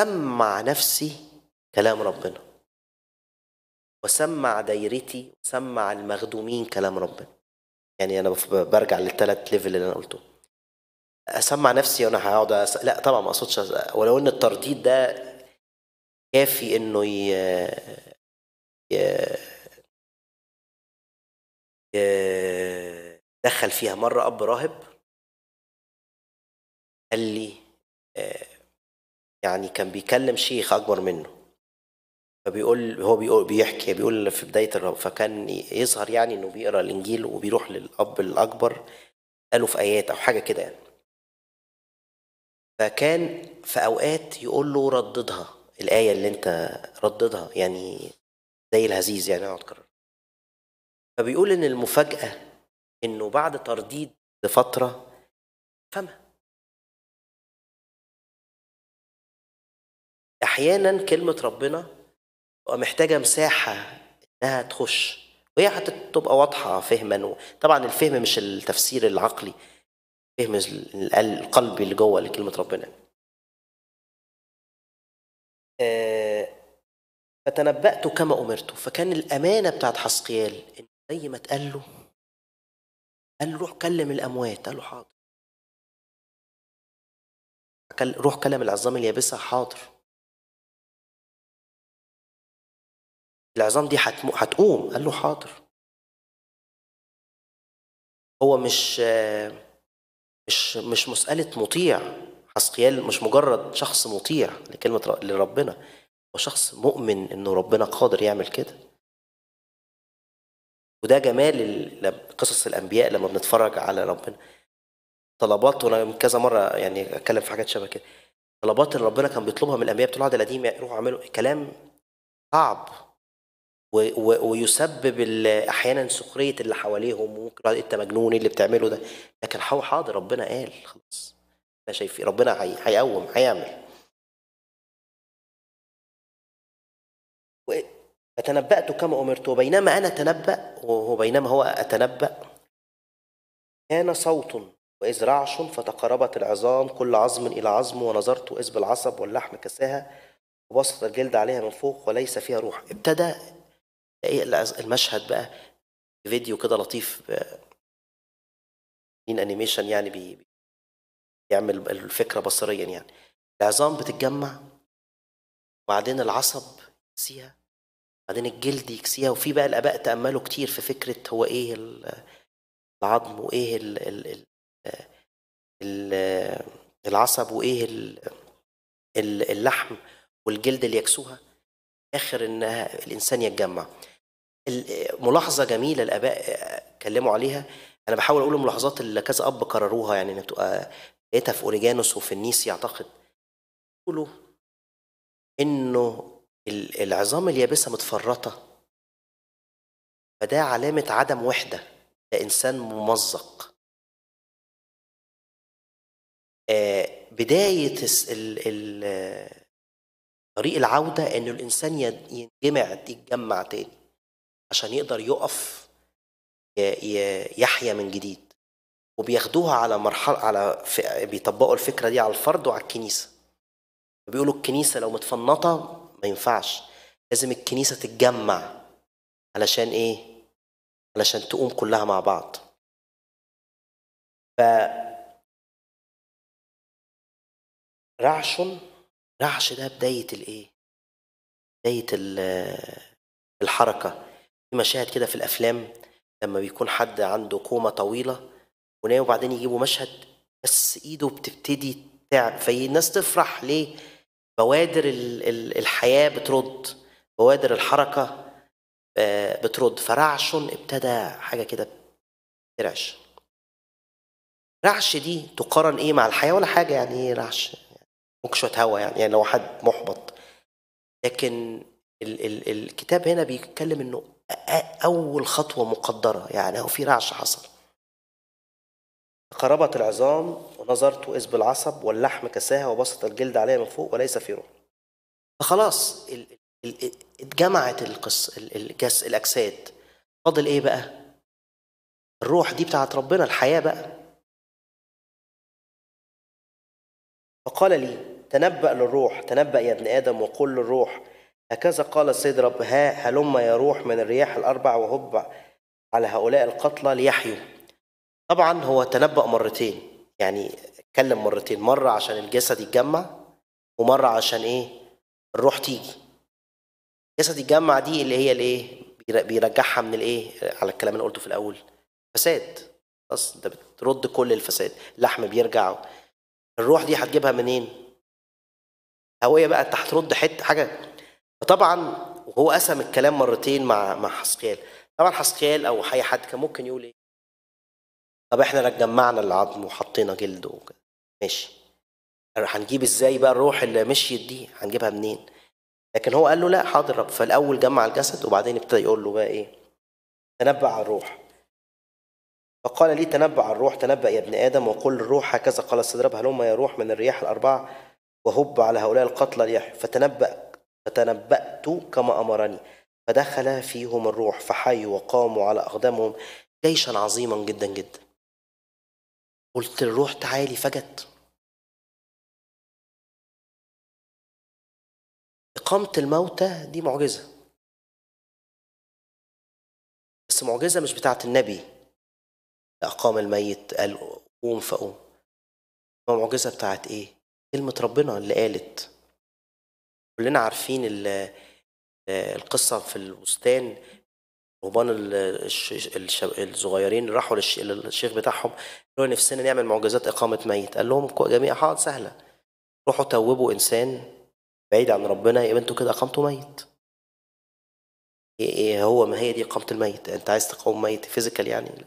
سمع نفسي كلام ربنا وسمع دايرتي وسمع المخدومين كلام ربنا يعني انا برجع للثلاث ليفل اللي انا قلته اسمع نفسي وانا هقعد أس... لا طبعا ما اقصدش ولو ان الترديد ده كافي انه ي... آه، آه، دخل فيها مرة أب راهب قال لي آه، يعني كان بيكلم شيخ أكبر منه فبيقول هو بيقول بيحكي بيقول في بداية الرب فكان يظهر يعني إنه بيقرأ الإنجيل وبيروح للأب الأكبر قاله في آيات أو حاجة كده يعني فكان في أوقات يقول له رددها الآية اللي أنت رددها يعني زي الهزيز يعني اقعد اكرر فبيقول ان المفاجاه انه بعد ترديد لفتره فما احيانا كلمه ربنا تبقى محتاجه مساحه انها تخش وهي هتبقى واضحه فهما طبعا الفهم مش التفسير العقلي فهم القلبي اللي جوه لكلمه ربنا آه، فتنبأت كما أمرت فكان الأمانة بتاعت حسقيال إن زي ما اتقال له قال له روح كلم الأموات قال له حاضر روح كلم العظام اليابسة حاضر العظام دي هتقوم قال له حاضر هو مش مش مش مسألة مطيع حسقيال مش مجرد شخص مطيع لكلمة لربنا وشخص مؤمن انه ربنا قادر يعمل كده وده جمال قصص الانبياء لما بنتفرج على ربنا طلبات وانا كذا مره يعني اتكلم في حاجات شبه كده طلبات اللي ربنا كان بيطلبها من الانبياء بتوع العهد القديم يروحوا يعملوا كلام صعب و و ويسبب احيانا سخريه اللي حواليهم وممكن انت مجنون إيه اللي بتعمله ده لكن حاضر ربنا قال خلاص احنا شايفين ربنا هيقوم هيعمل فتنبأت كما أمرت وبينما أنا تنبأ وبينما هو أتنبأ كان صوت وإذ رعش فتقربت العظام كل عظم إلى عظم ونظرت إذ بالعصب واللحم كساها وبسط الجلد عليها من فوق وليس فيها روح ابتدى المشهد بقى فيديو كده لطيف مين آه، انيميشن يعني بي بيعمل الفكره بصريا يعني العظام بتتجمع وبعدين العصب يكسيها بعدين الجلد يكسيها وفي بقى الاباء تاملوا كتير في فكره هو ايه العظم وايه الـ الـ الـ العصب وايه اللحم والجلد اللي يكسوها اخر ان الانسان يتجمع ملاحظه جميله الاباء اتكلموا عليها انا بحاول اقول الملاحظات اللي كذا اب كرروها يعني تبقى لقيتها في اوريجانوس وفي النيسي اعتقد يقولوا انه العظام اليابسه متفرطه فده علامه عدم وحده ده انسان ممزق آه، بدايه طريق العوده ان الانسان ينجمع يتجمع تاني عشان يقدر يقف يحيا من جديد وبياخدوها على مرحله على بيطبقوا الفكره دي على الفرد وعلى الكنيسه بيقولوا الكنيسه لو متفنطه ما ينفعش لازم الكنيسة تتجمع علشان إيه؟ علشان تقوم كلها مع بعض ف رعش رعش ده بداية الإيه؟ بداية الحركة في مشاهد كده في الأفلام لما بيكون حد عنده كومة طويلة ونايم وبعدين يجيبوا مشهد بس إيده بتبتدي تعب فالناس تفرح ليه؟ بوادر الحياة بترد بوادر الحركة آه، بترد فرعش ابتدى حاجة كده ترعش رعش دي تقارن ايه مع الحياة ولا حاجة يعني ايه رعش ممكن شوية هوا يعني, يعني لو حد محبط لكن ال- ال- الكتاب هنا بيتكلم انه اول خطوة مقدرة يعني هو في رعش حصل خربت العظام ونظرت إذ بالعصب واللحم كساها وبسط الجلد عليها من فوق وليس في روح فخلاص اتجمعت القص الجس الأجساد فاضل إيه بقى؟ الروح دي بتاعت ربنا الحياة بقى فقال لي تنبأ للروح تنبأ يا ابن آدم وقل للروح هكذا قال السيد رب ها هلم يا روح من الرياح الأربع وهب على هؤلاء القتلى ليحيوا طبعا هو تنبأ مرتين يعني اتكلم مرتين مرة عشان الجسد يتجمع ومرة عشان ايه الروح تيجي الجسد يتجمع دي اللي هي الايه بيرجعها من الايه على الكلام اللي قلته في الاول فساد خلاص انت بترد كل الفساد اللحم بيرجع الروح دي هتجيبها منين هويه بقى انت هترد حته حاجه فطبعا وهو قسم الكلام مرتين مع مع حسقيال طبعا حسقيال او اي حد كان ممكن يقول ايه طب احنا لو جمعنا العظم وحطينا جلد وكده ماشي هنجيب ازاي بقى الروح اللي مشيت دي هنجيبها منين لكن هو قال له لا حاضر رب فالاول جمع الجسد وبعدين ابتدى يقول له بقى ايه تنبأ على الروح فقال لي تنبأ على الروح تنبأ يا ابن ادم وقل الروح هكذا قال استدربها هلم يا روح من الرياح الاربعه وهب على هؤلاء القتلى ليحيوا فتنبأ فتنبأت كما امرني فدخل فيهم الروح فحيوا وقاموا على اقدامهم جيشا عظيما جدا جدا قلت الروح تعالي فجت إقامة الموتى دي معجزة بس معجزة مش بتاعة النبي أقام الميت قال قوم فقوم ما معجزة بتاعة إيه؟ كلمة ربنا اللي قالت كلنا عارفين آه، القصة في البستان رهبان الصغيرين راحوا للشيخ بتاعهم قالوا نفسنا نعمل معجزات إقامة ميت قال لهم جميع حاضر سهلة روحوا توبوا إنسان بعيد عن ربنا يبقى انتوا كده أقامته ميت إيه, إيه هو ما هي دي إقامة الميت أنت عايز تقوم ميت فيزيكال يعني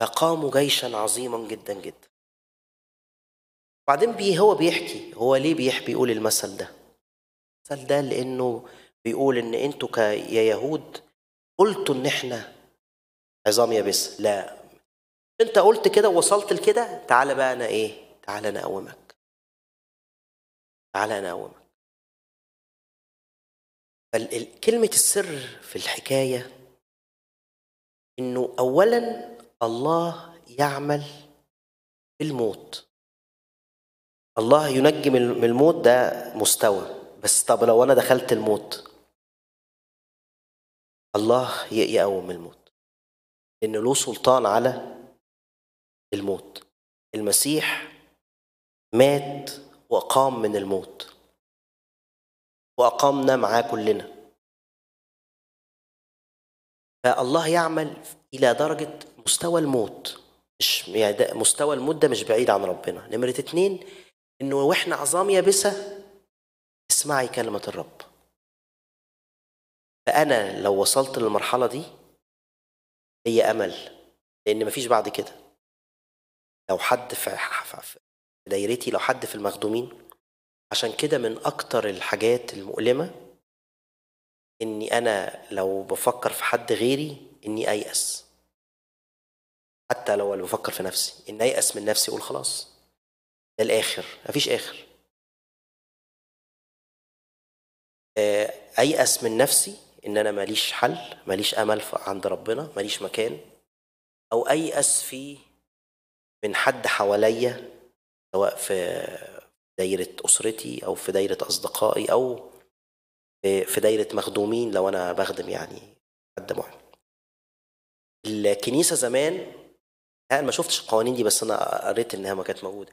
فقاموا جيشا عظيما جدا جدا بعدين بي هو بيحكي هو ليه بيحكي بيقول المثل ده المثل ده لأنه بيقول ان انتوا كيا يهود قلتوا ان احنا عظام يابسه لا انت قلت كده ووصلت لكده تعالى بقى انا ايه تعالى انا اقومك تعالى انا اقومك كلمة السر في الحكاية انه اولا الله يعمل الموت الله ينجي من الموت ده مستوى بس طب لو انا دخلت الموت الله يقوم الموت إن له سلطان على الموت المسيح مات وقام من الموت وأقامنا معاه كلنا فالله يعمل إلى درجة مستوى الموت مش يعني مستوى الموت ده مش بعيد عن ربنا نمرة اتنين إنه وإحنا عظام يابسة اسمعي كلمة الرب فأنا لو وصلت للمرحلة دي هي أمل لأن مفيش بعد كده لو حد في دايرتي لو حد في المخدومين عشان كده من أكتر الحاجات المؤلمة إني أنا لو بفكر في حد غيري إني أيأس حتى لو اللي بفكر في نفسي إني أيأس من نفسي أقول خلاص ده الآخر مفيش آخر آه، أيأس من نفسي ان انا ماليش حل ماليش امل عند ربنا ماليش مكان او ايأس في من حد حواليا سواء في دايرة أسرتي أو في دايرة أصدقائي أو في دايرة مخدومين لو أنا بخدم يعني حد معين الكنيسة زمان أنا ما شفتش القوانين دي بس أنا قريت إنها ما كانت موجودة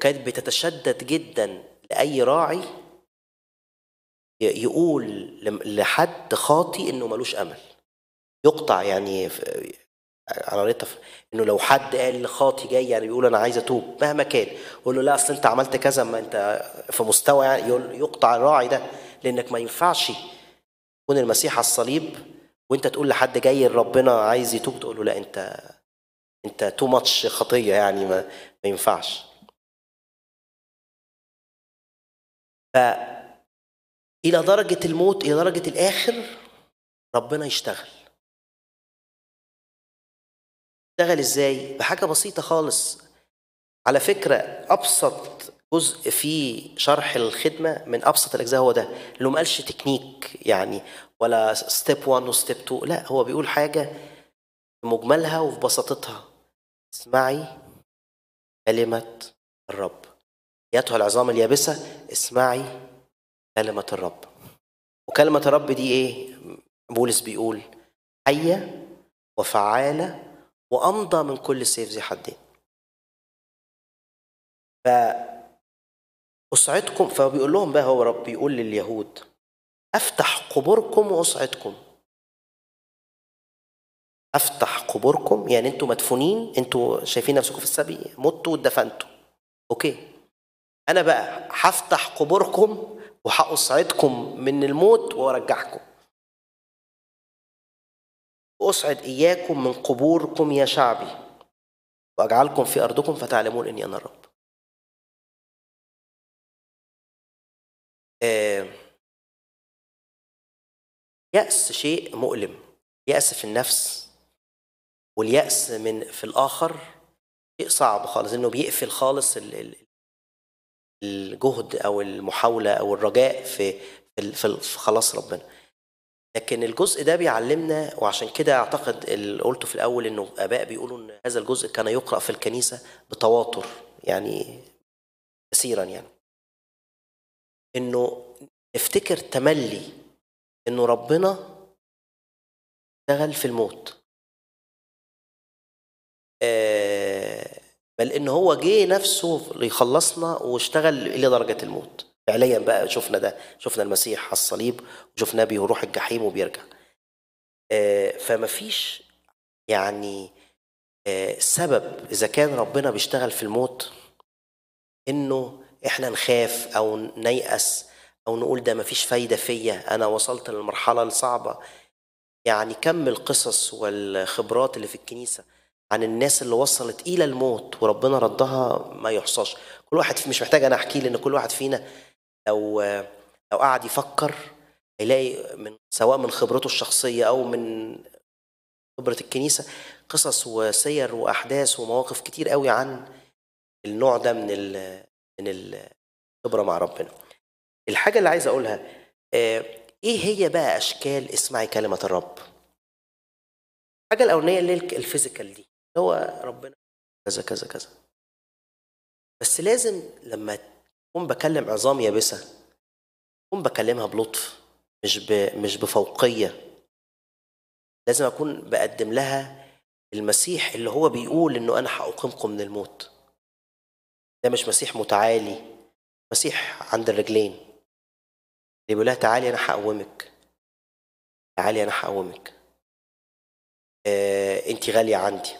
كانت بتتشدد جدا لأي راعي يقول لحد خاطي انه ملوش امل يقطع يعني انا قريتها انه لو حد قال لخاطي جاي يعني بيقول انا عايز اتوب مهما كان يقول له لا اصل انت عملت كذا ما انت في مستوى يعني يقطع الراعي ده لانك ما ينفعش يكون المسيح على الصليب وانت تقول لحد جاي لربنا عايز يتوب تقول له لا انت انت تو ماتش خطيه يعني ما, ما ينفعش ف الى درجه الموت الى درجه الاخر ربنا يشتغل يشتغل ازاي بحاجه بسيطه خالص على فكره ابسط جزء في شرح الخدمه من ابسط الاجزاء هو ده اللي ما قالش تكنيك يعني ولا ستيب 1 وستيب 2 لا هو بيقول حاجه في مجملها وفي بساطتها اسمعي كلمه الرب يتها العظام اليابسه اسمعي كلمة الرب وكلمة الرب دي ايه بولس بيقول حية وفعالة وأمضى من كل سيف ذي حدين ف أسعدكم فبيقول لهم بقى هو رب بيقول لليهود أفتح قبوركم وأسعدكم أفتح قبوركم يعني أنتوا مدفونين أنتوا شايفين نفسكم في السبي متوا ودفنتوا أوكي أنا بقى هفتح قبوركم وهأصعدكم من الموت وأرجعكم أصعد إياكم من قبوركم يا شعبي وأجعلكم في أرضكم فتعلمون إني أنا الرب آه، يأس شيء مؤلم يأس في النفس واليأس من في الآخر شيء صعب خالص إنه بيقفل خالص الجهد او المحاوله او الرجاء في في خلاص ربنا لكن الجزء ده بيعلمنا وعشان كده اعتقد اللي قلته في الاول انه اباء بيقولوا ان هذا الجزء كان يقرا في الكنيسه بتواتر يعني كثيرا يعني انه افتكر تملي انه ربنا اشتغل في الموت آه بل ان هو جه نفسه ليخلصنا واشتغل الى درجه الموت فعليا بقى شفنا ده شفنا المسيح على الصليب وشفناه بيروح الجحيم وبيرجع آه، فما فيش يعني آه، سبب اذا كان ربنا بيشتغل في الموت انه احنا نخاف او نيأس او نقول ده مفيش فايده فيا انا وصلت للمرحله الصعبه يعني كم القصص والخبرات اللي في الكنيسه عن الناس اللي وصلت الى الموت وربنا ردها ما يحصاش كل واحد مش محتاج انا احكي لان كل واحد فينا لو لو قعد يفكر هيلاقي من سواء من خبرته الشخصيه او من خبره الكنيسه قصص وسير واحداث ومواقف كتير قوي عن النوع ده من الـ من الخبره مع ربنا الحاجه اللي عايز اقولها آه، ايه هي بقى اشكال اسمعي كلمه الرب الحاجه الاولانيه اللي الفيزيكال دي هو ربنا كذا كذا كذا بس لازم لما اكون بكلم عظام يابسه اكون بكلمها بلطف مش ب... مش بفوقيه لازم اكون بقدم لها المسيح اللي هو بيقول انه انا هاقيمكم من الموت ده مش مسيح متعالي مسيح عند الرجلين اللي بيقول لها تعالي انا هقومك تعالي انا هقومك آه انت غاليه عندي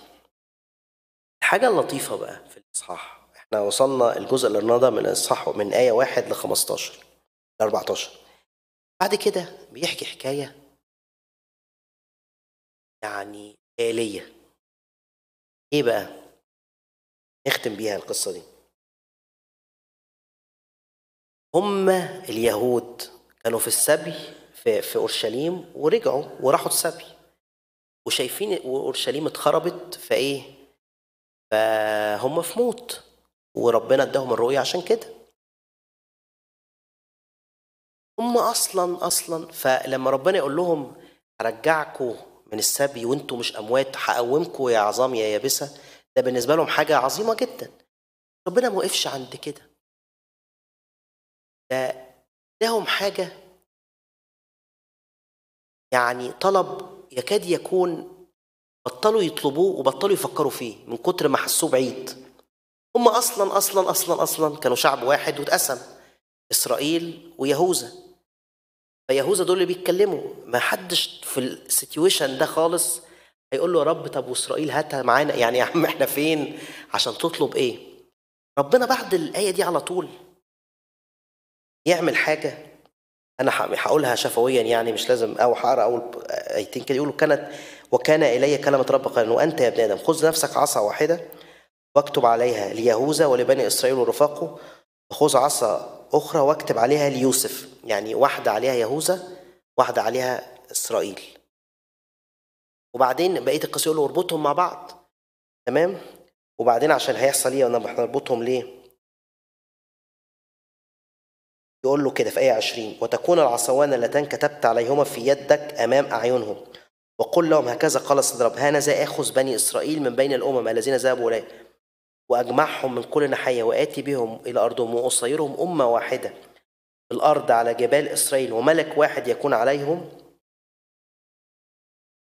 حاجة لطيفة بقى في الإصحاح احنا وصلنا الجزء اللي النهارده من الإصحاح من آية واحد ل 15 ل 14 بعد كده بيحكي حكاية يعني آلية إيه بقى؟ نختم بيها القصة دي هما اليهود كانوا في السبي في في اورشليم ورجعوا وراحوا السبي وشايفين اورشليم اتخربت فايه فهم في موت وربنا اداهم الرؤية عشان كده هم أصلا أصلا فلما ربنا يقول لهم هرجعكم من السبي وانتم مش أموات هقومكم يا عظام يا يابسة ده بالنسبة لهم حاجة عظيمة جدا ربنا ما وقفش عند كده ده اداهم حاجة يعني طلب يكاد يكون بطلوا يطلبوه وبطلوا يفكروا فيه من كتر ما حسوه بعيد هم اصلا اصلا اصلا اصلا كانوا شعب واحد واتقسم اسرائيل ويهوذا فيهوذا دول اللي بيتكلموا ما حدش في السيتويشن ده خالص هيقول له يا رب طب واسرائيل هاتها معانا يعني يا عم احنا فين عشان تطلب ايه ربنا بعد الايه دي على طول يعمل حاجه انا هقولها شفويا يعني مش لازم او هقرا اول ايتين كده يقولوا كانت وكان إلي كلمة رب قال وأنت يا ابن آدم خذ نفسك عصا واحدة واكتب عليها ليهوذا ولبني إسرائيل ورفاقه وخذ عصا أخرى واكتب عليها ليوسف يعني واحدة عليها يهوذا واحدة عليها إسرائيل وبعدين بقية القصة يقول له اربطهم مع بعض تمام وبعدين عشان هيحصل ايه وانا نربطهم ليه يقول له كده في آية 20 وتكون العصوان اللتان كتبت عليهما في يدك أمام أعينهم وقل لهم هكذا قال سدراب هانذا آخذ بني إسرائيل من بين الأمم الذين ذهبوا إليه وأجمعهم من كل ناحية وآتي بهم إلى أرضهم وأصيرهم أمة واحدة الأرض على جبال إسرائيل وملك واحد يكون عليهم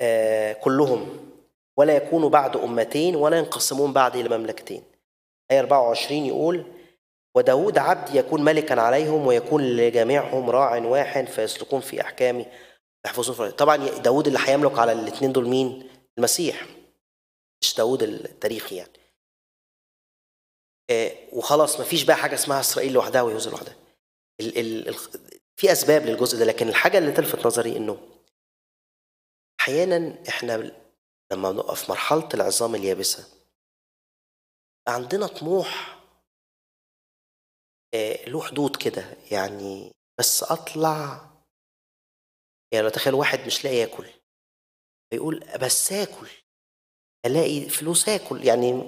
آه، كلهم ولا يكونوا بعد أمتين ولا ينقسمون بعد إلى مملكتين اي 24 يقول وداود عبدي يكون ملكا عليهم ويكون لجميعهم راع واحد فيسلكون في أحكامي احفظوا طبعا داود اللي هيملك على الاثنين دول مين المسيح مش داود التاريخي يعني آه وخلاص مفيش بقى حاجه اسمها اسرائيل لوحدها ويهوذا لوحدها ال ال ال في اسباب للجزء ده لكن الحاجه اللي تلفت نظري انه احيانا احنا لما نقف في مرحله العظام اليابسه عندنا طموح آه، له حدود كده يعني بس اطلع يعني لو تخيل واحد مش لاقي ياكل فيقول بس اكل الاقي فلوس اكل يعني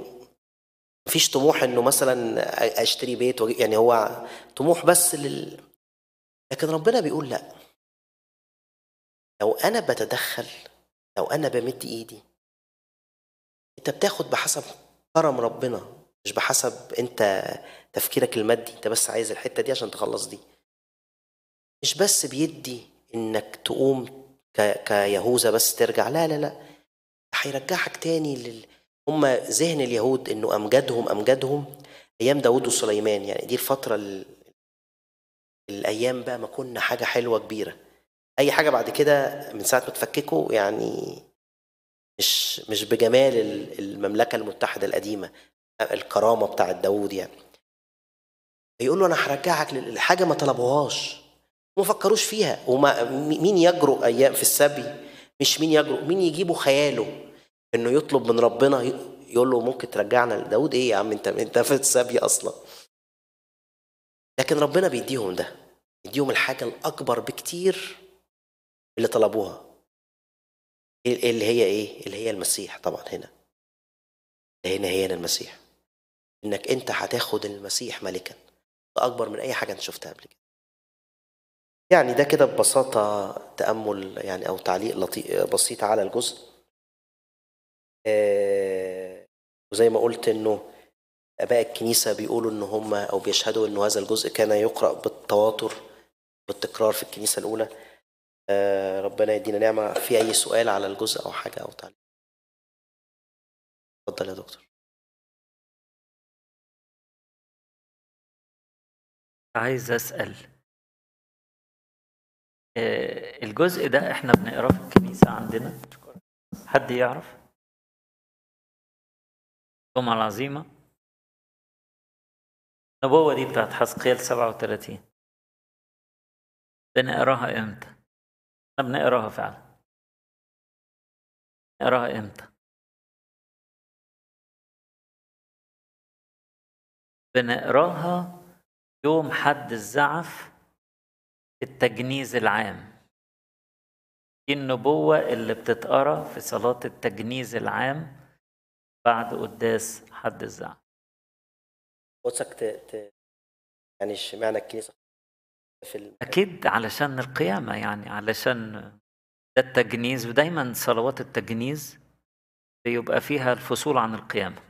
مفيش طموح انه مثلا اشتري بيت يعني هو طموح بس لل لكن ربنا بيقول لا لو انا بتدخل لو انا بمد ايدي انت بتاخد بحسب كرم ربنا مش بحسب انت تفكيرك المادي انت بس عايز الحته دي عشان تخلص دي مش بس بيدي انك تقوم كيهوذا بس ترجع لا لا لا هيرجعك تاني لل... هم ذهن اليهود انه امجدهم امجدهم ايام داود وسليمان يعني دي الفتره ال... الايام بقى ما كنا حاجه حلوه كبيره اي حاجه بعد كده من ساعه ما تفككوا يعني مش مش بجمال المملكه المتحده القديمه الكرامه بتاعت داود يعني يقول له انا هرجعك للحاجه ما طلبوهاش وما فكروش فيها وما مين يجرؤ ايام في السبي مش مين يجرؤ مين يجيبه خياله انه يطلب من ربنا يقول له ممكن ترجعنا لداود ايه يا عم انت انت في السبي اصلا لكن ربنا بيديهم ده يديهم الحاجة الأكبر بكتير اللي طلبوها اللي هي إيه؟ اللي هي المسيح طبعا هنا هنا هي هنا المسيح إنك أنت هتاخد المسيح ملكا ده أكبر من أي حاجة أنت شفتها قبل كده يعني ده كده ببساطة تأمل يعني أو تعليق لطيف بسيط على الجزء آه، وزي ما قلت إنه آباء الكنيسة بيقولوا إن هم أو بيشهدوا إنه هذا الجزء كان يقرأ بالتواتر بالتكرار في الكنيسة الأولى آه، ربنا يدينا نعمة في أي سؤال على الجزء أو حاجة أو تعليق اتفضل يا دكتور عايز أسأل آه، الجزء ده احنا بنقراه في الكنيسة عندنا حد يعرف الجمعة العظيمة النبوة دي بتاعت حزقيال 37 بنقراها امتى؟ احنا بنقراها فعلا بنقراها امتى؟ بنقراها يوم حد الزعف التجنيز العام دي النبوة اللي بتتقرا في صلاة التجنيز العام بعد قداس حد الزعم قدسك ت... ت... يعني اشمعنى الكنيسة في ال... أكيد علشان القيامة يعني علشان ده التجنيز ودايما صلوات التجنيز بيبقى فيها الفصول عن القيامة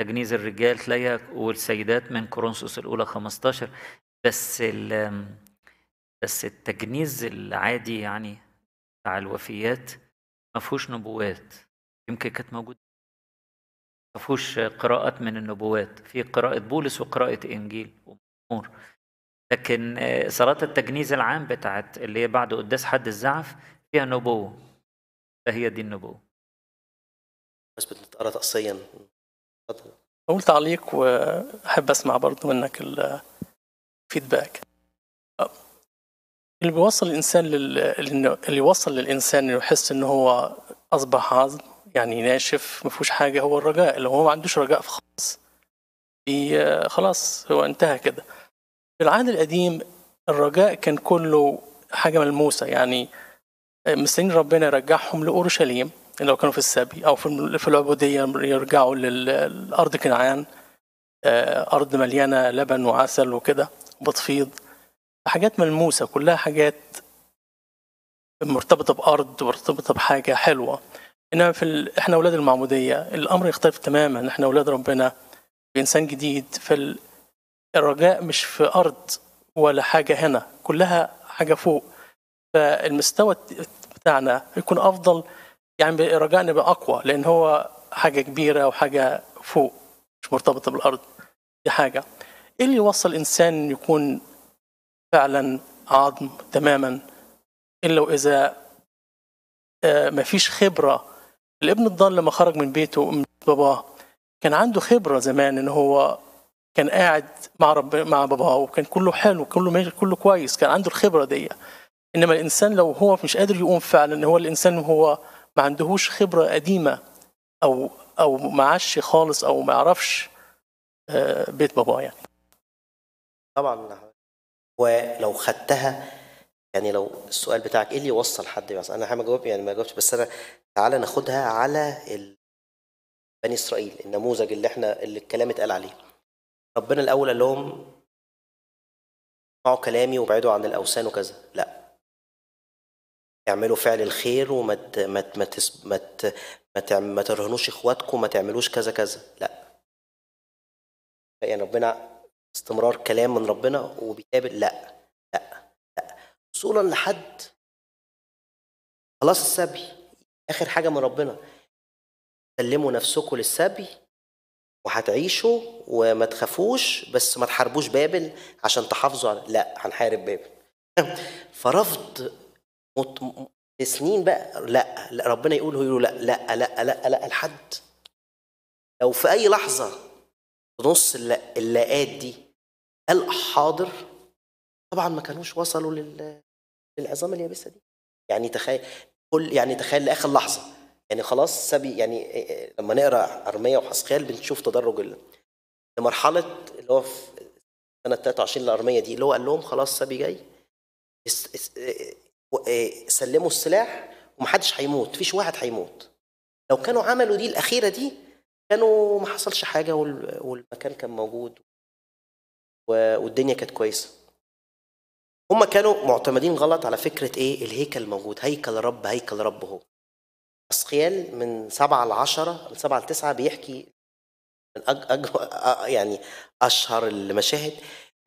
تجنيز الرجال تلاقيها والسيدات من كورنثوس الأولى 15 بس ال بس التجنيز العادي يعني بتاع الوفيات ما فيهوش نبوات يمكن كانت موجوده ما فيهوش قراءة من النبوات في قراءة بولس وقراءة إنجيل ومزمور لكن آه، صلاة التجنيز العام بتاعت اللي هي بعد قداس حد الزعف فيها نبوة فهي دي النبوة بس بتقرا تقصيا أقول تعليق وأحب أسمع برضه منك الفيدباك اللي بيوصل الانسان لل... اللي يوصل للانسان انه يحس ان هو اصبح عظم يعني ناشف ما فيهوش حاجه هو الرجاء لو هو ما عندوش رجاء في خالص خلاص هو انتهى كده في العهد القديم الرجاء كان كله حاجه ملموسه يعني مستنيين ربنا يرجعهم لاورشليم لو كانوا في السبي او في العبوديه يرجعوا للارض كنعان آه، ارض مليانه لبن وعسل وكده بتفيض حاجات ملموسه كلها حاجات مرتبطه بارض مرتبطه بحاجه حلوه انما في ال... احنا اولاد المعموديه الامر يختلف تماما احنا اولاد ربنا بانسان جديد فالرجاء مش في ارض ولا حاجه هنا كلها حاجه فوق فالمستوى بتاعنا يكون افضل يعني رجاءنا يبقى اقوى لان هو حاجه كبيره وحاجه فوق مش مرتبطه بالارض دي حاجه ايه اللي يوصل انسان يكون فعلا عظم تماما الا واذا آه، ما فيش خبره الابن الضال لما خرج من بيته من باباه كان عنده خبره زمان ان هو كان قاعد مع رب مع باباه وكان كله حلو كله ماشي كله كويس كان عنده الخبره دي انما الانسان لو هو مش قادر يقوم فعلا هو الانسان هو ما عندهوش خبره قديمه او او ما عاش خالص او ما يعرفش آه، بيت باباه يعني طبعا ولو خدتها يعني لو السؤال بتاعك ايه اللي يوصل حد مثلا انا ما جاوب يعني ما جاوبتش بس انا تعالى ناخدها على بني اسرائيل النموذج اللي احنا اللي الكلام اتقال عليه ربنا الاول قال لهم اسمعوا كلامي وابعدوا عن الاوثان وكذا لا اعملوا فعل الخير وما ت... ما ت... ما ت... ما ت... ما, ت... ما ترهنوش اخواتكم ما تعملوش كذا كذا لا يعني ربنا استمرار كلام من ربنا وبيتقابل لا لا لا وصولا لحد خلاص السبي اخر حاجه من ربنا سلموا نفسكم للسبي وهتعيشوا وما تخافوش بس ما تحاربوش بابل عشان تحافظوا على لا هنحارب بابل فرفض مت... سنين بقى لا, لا ربنا يقول له لا لا لا لا لا, لا لحد لو في اي لحظه في نص اللاقات دي قال حاضر طبعا ما كانوش وصلوا لل... للعظام اليابسه دي يعني تخيل كل يعني تخيل لاخر لحظه يعني خلاص سبي يعني لما نقرا ارميه وحسقيال بنشوف تدرج لمرحله اللي هو في سنه 23 لارميا دي اللي هو قال لهم خلاص سبي جاي اس... اس... سلموا السلاح ومحدش هيموت مفيش واحد هيموت لو كانوا عملوا دي الاخيره دي كانوا ما حصلش حاجه والمكان كان موجود والدنيا كانت كويسه هم كانوا معتمدين غلط على فكره ايه الهيكل موجود هيكل رب هيكل رب هو اسخيال من سبعة لعشرة من سبعة لتسعة بيحكي من أج... أج... يعني أشهر المشاهد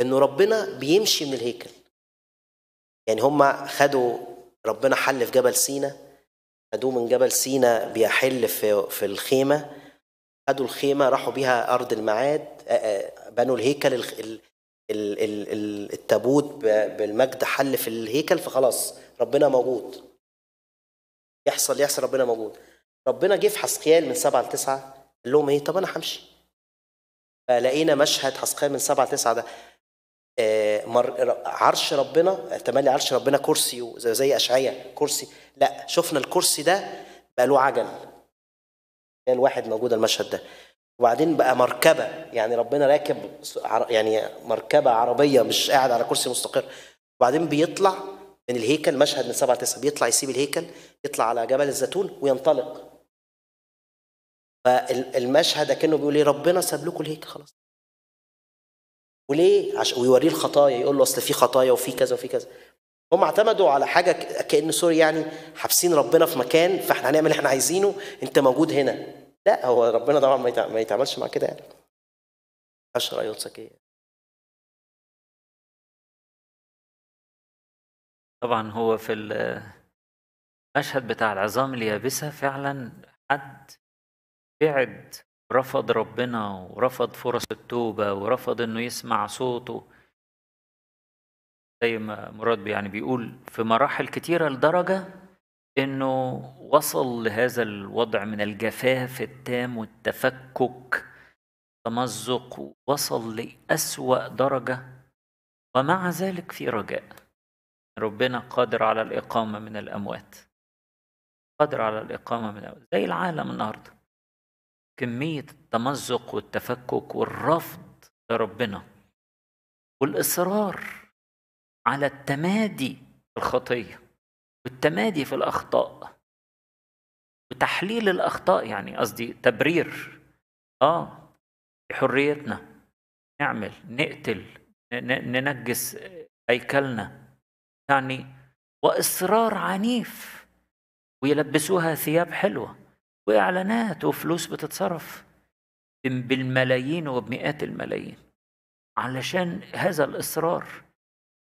إنه ربنا بيمشي من الهيكل يعني هم خدوا ربنا حل في جبل سينا خدوه من جبل سينا بيحل في, في الخيمة خدوا الخيمه راحوا بيها ارض المعاد بنوا الهيكل التابوت بالمجد حل في الهيكل فخلاص ربنا موجود يحصل يحصل ربنا موجود ربنا جه في حسقيال من سبعة لتسعة قال لهم ايه طب انا همشي فلقينا مشهد حسقيال من سبعة لتسعة ده عرش ربنا تملي عرش ربنا كرسي زي اشعيا كرسي لا شفنا الكرسي ده بقى له عجل الواحد موجود المشهد ده وبعدين بقى مركبه يعني ربنا راكب يعني مركبه عربيه مش قاعد على كرسي مستقر وبعدين بيطلع من الهيكل مشهد من سبعة تسعة بيطلع يسيب الهيكل يطلع على جبل الزيتون وينطلق فالمشهد كأنه بيقول ايه ربنا ساب لكم الهيكل خلاص وليه عشان ويوريه الخطايا يقول له اصل في خطايا وفي كذا وفي كذا هم اعتمدوا على حاجه كان سوري يعني حابسين ربنا في مكان فاحنا هنعمل اللي احنا عايزينه انت موجود هنا لا هو ربنا طبعا ما يتعاملش مع كده يعني عشرة أيوة يوتسكية طبعا هو في المشهد بتاع العظام اليابسة فعلا حد بعد رفض ربنا ورفض فرص التوبة ورفض انه يسمع صوته زي ما مراد يعني بيقول في مراحل كتيرة لدرجة إنه وصل لهذا الوضع من الجفاف التام والتفكك تمزق وصل لأسوأ درجة ومع ذلك في رجاء ربنا قادر على الإقامة من الأموات قادر على الإقامة من الأموات زي العالم النهاردة كمية التمزق والتفكك والرفض لربنا والإصرار على التمادي في الخطيه والتمادي في الاخطاء وتحليل الاخطاء يعني قصدي تبرير اه حريتنا نعمل نقتل ننجس هيكلنا يعني واصرار عنيف ويلبسوها ثياب حلوه واعلانات وفلوس بتتصرف بالملايين وبمئات الملايين علشان هذا الاصرار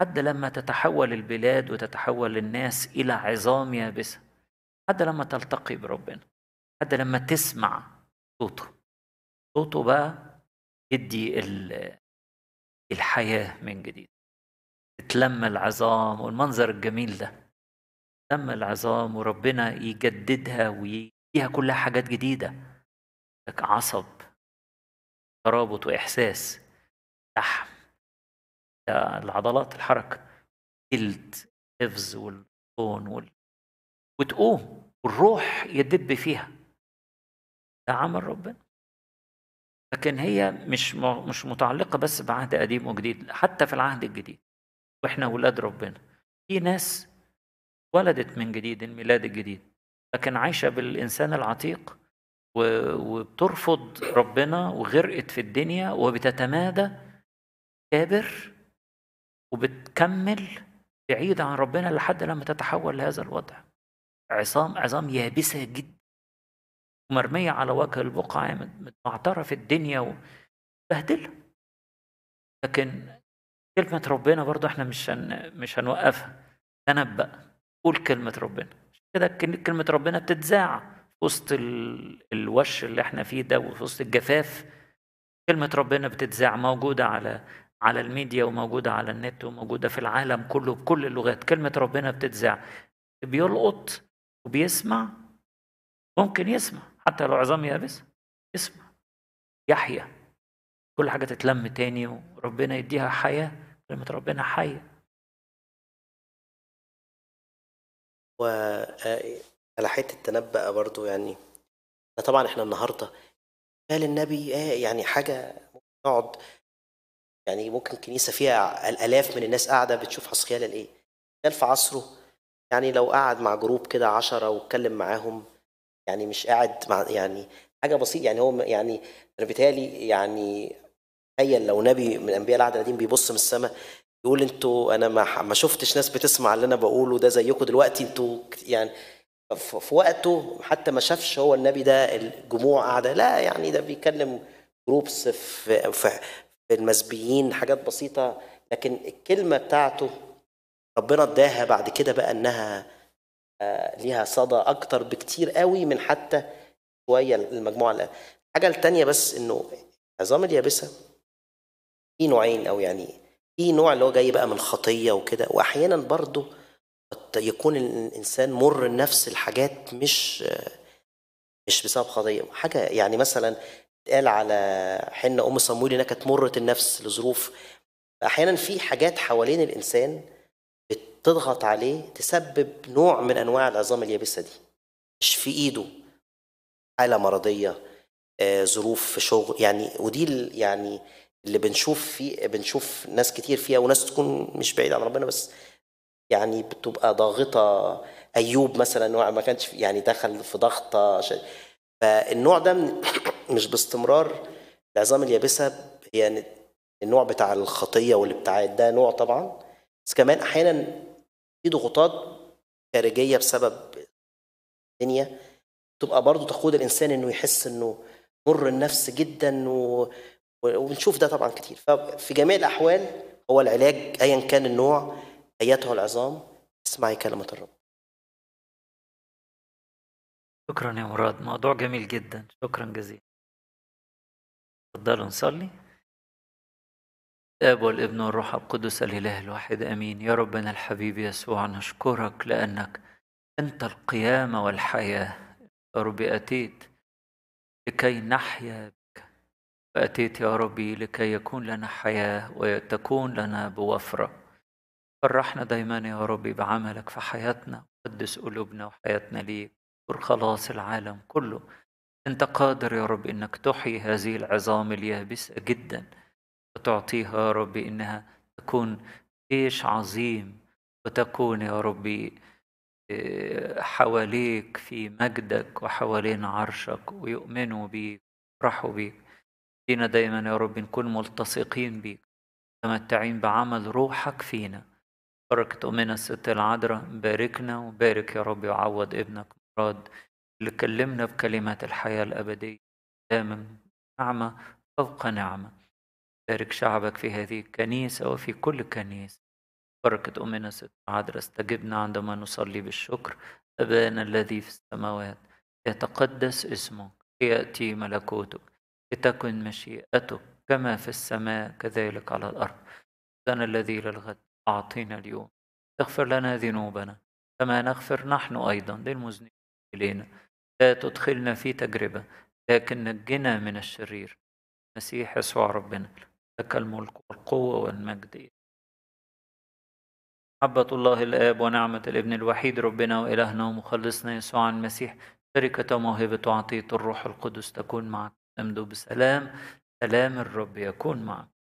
حتى لما تتحول البلاد وتتحول الناس إلى عظام يابسة حتى لما تلتقي بربنا حتى لما تسمع صوته صوته بقى يدي الحياة من جديد تتلم العظام والمنظر الجميل ده تتلم العظام وربنا يجددها ويديها كلها حاجات جديدة عصب ترابط وإحساس لحم العضلات الحركه جلد حفظ والبون وال... وتقوم والروح يدب فيها ده عمل ربنا لكن هي مش م... مش متعلقه بس بعهد قديم وجديد حتى في العهد الجديد واحنا ولاد ربنا في ناس ولدت من جديد الميلاد الجديد لكن عايشه بالانسان العتيق وبترفض ربنا وغرقت في الدنيا وبتتمادى كابر وبتكمل بعيدة عن ربنا لحد لما تتحول لهذا الوضع عصام عظام يابسة جدا مرمية على وجه البقعة معترة في الدنيا وبهدلة لكن كلمة ربنا برضو احنا مش هن... مش هنوقفها تنبأ قول كلمة ربنا كده كلمة ربنا بتتذاع في وسط ال... الوش اللي احنا فيه ده وفي وسط الجفاف كلمة ربنا بتتذاع موجودة على على الميديا وموجودة على النت وموجودة في العالم كله بكل اللغات كلمة ربنا بتتذاع بيلقط وبيسمع ممكن يسمع حتى لو عظام يابس يسمع يحيا كل حاجة تتلم تاني وربنا يديها حياة كلمة ربنا حية و آه، على حتة تنبأ برضو يعني طبعا احنا النهارده قال النبي آه، يعني حاجة نقعد يعني ممكن كنيسه فيها الالاف من الناس قاعده بتشوف حسقيال الإيه كان في عصره يعني لو قعد مع جروب كده عشرة واتكلم معاهم يعني مش قاعد مع يعني حاجه بسيطه يعني هو يعني انا بتالي يعني تخيل لو نبي من أنبياء العهد القديم بيبص من السماء يقول انتوا انا ما ما شفتش ناس بتسمع اللي انا بقوله ده زيكم دلوقتي انتوا يعني في وقته حتى ما شافش هو النبي ده الجموع قاعده لا يعني ده بيكلم جروبس في في بالمسبيين حاجات بسيطة لكن الكلمة بتاعته ربنا اداها بعد كده بقى انها آه، ليها صدى اكتر بكتير قوي من حتى شوية المجموعة الحاجة التانية بس انه عظام اليابسة في نوعين او يعني في نوع اللي هو جاي بقى من خطية وكده واحيانا برضه يكون الانسان مر نفس الحاجات مش مش بسبب خطية حاجه يعني مثلا قال على حنة أم صمويل إنها كانت مرة النفس لظروف أحيانا في حاجات حوالين الإنسان بتضغط عليه تسبب نوع من أنواع العظام اليابسة دي مش في إيده حالة مرضية آه، ظروف في شغل يعني ودي يعني اللي بنشوف فيه بنشوف ناس كتير فيها وناس تكون مش بعيدة عن ربنا بس يعني بتبقى ضاغطة أيوب مثلا ما كانش يعني دخل في ضغطة فالنوع ده مش باستمرار العظام اليابسه هي النوع بتاع الخطيه والابتعاد ده نوع طبعا بس كمان احيانا في ضغوطات خارجيه بسبب الدنيا تبقى برضه تقود الانسان انه يحس انه مر النفس جدا و... وبنشوف ده طبعا كتير ففي جميع الاحوال هو العلاج ايا كان النوع أيتها العظام اسمعي كلمه الرب شكرا يا مراد موضوع جميل جدا شكرا جزيلا تفضلوا نصلي الاب والابن والروح القدس الاله الواحد امين يا ربنا الحبيب يسوع نشكرك لانك انت القيامه والحياه يا ربي اتيت لكي نحيا بك فاتيت يا ربي لكي يكون لنا حياه وتكون لنا بوفره فرحنا دايما يا ربي بعملك في حياتنا قدس قلوبنا وحياتنا ليك خلاص العالم كله انت قادر يا رب انك تحيي هذه العظام اليابسه جدا وتعطيها يا رب انها تكون جيش عظيم وتكون يا ربي آه، حواليك في مجدك وحوالين عرشك ويؤمنوا بيك ويفرحوا بيك فينا دايما يا رب نكون ملتصقين بيك متمتعين بعمل روحك فينا بركة أمنا الست العذراء باركنا وبارك يا رب وعوض ابنك الأفراد اللي كلمنا بكلمات الحياة الأبدية دائما نعمة فوق نعمة بارك شعبك في هذه الكنيسة وفي كل كنيسة بركة أمنا ست عادل استجبنا عندما نصلي بالشكر أبانا الذي في السماوات يتقدس اسمك يأتي ملكوتك لتكن مشيئتك كما في السماء كذلك على الأرض أنا الذي للغد أعطينا اليوم اغفر لنا ذنوبنا كما نغفر نحن أيضا للمذنبين إلينا لا تدخلنا في تجربة لكن نجنا من الشرير مسيح يسوع ربنا لك الملك والقوة والمجد محبة الله الآب ونعمة الابن الوحيد ربنا وإلهنا ومخلصنا يسوع المسيح شركة موهبة عطية الروح القدس تكون معك تمدو بسلام سلام الرب يكون معك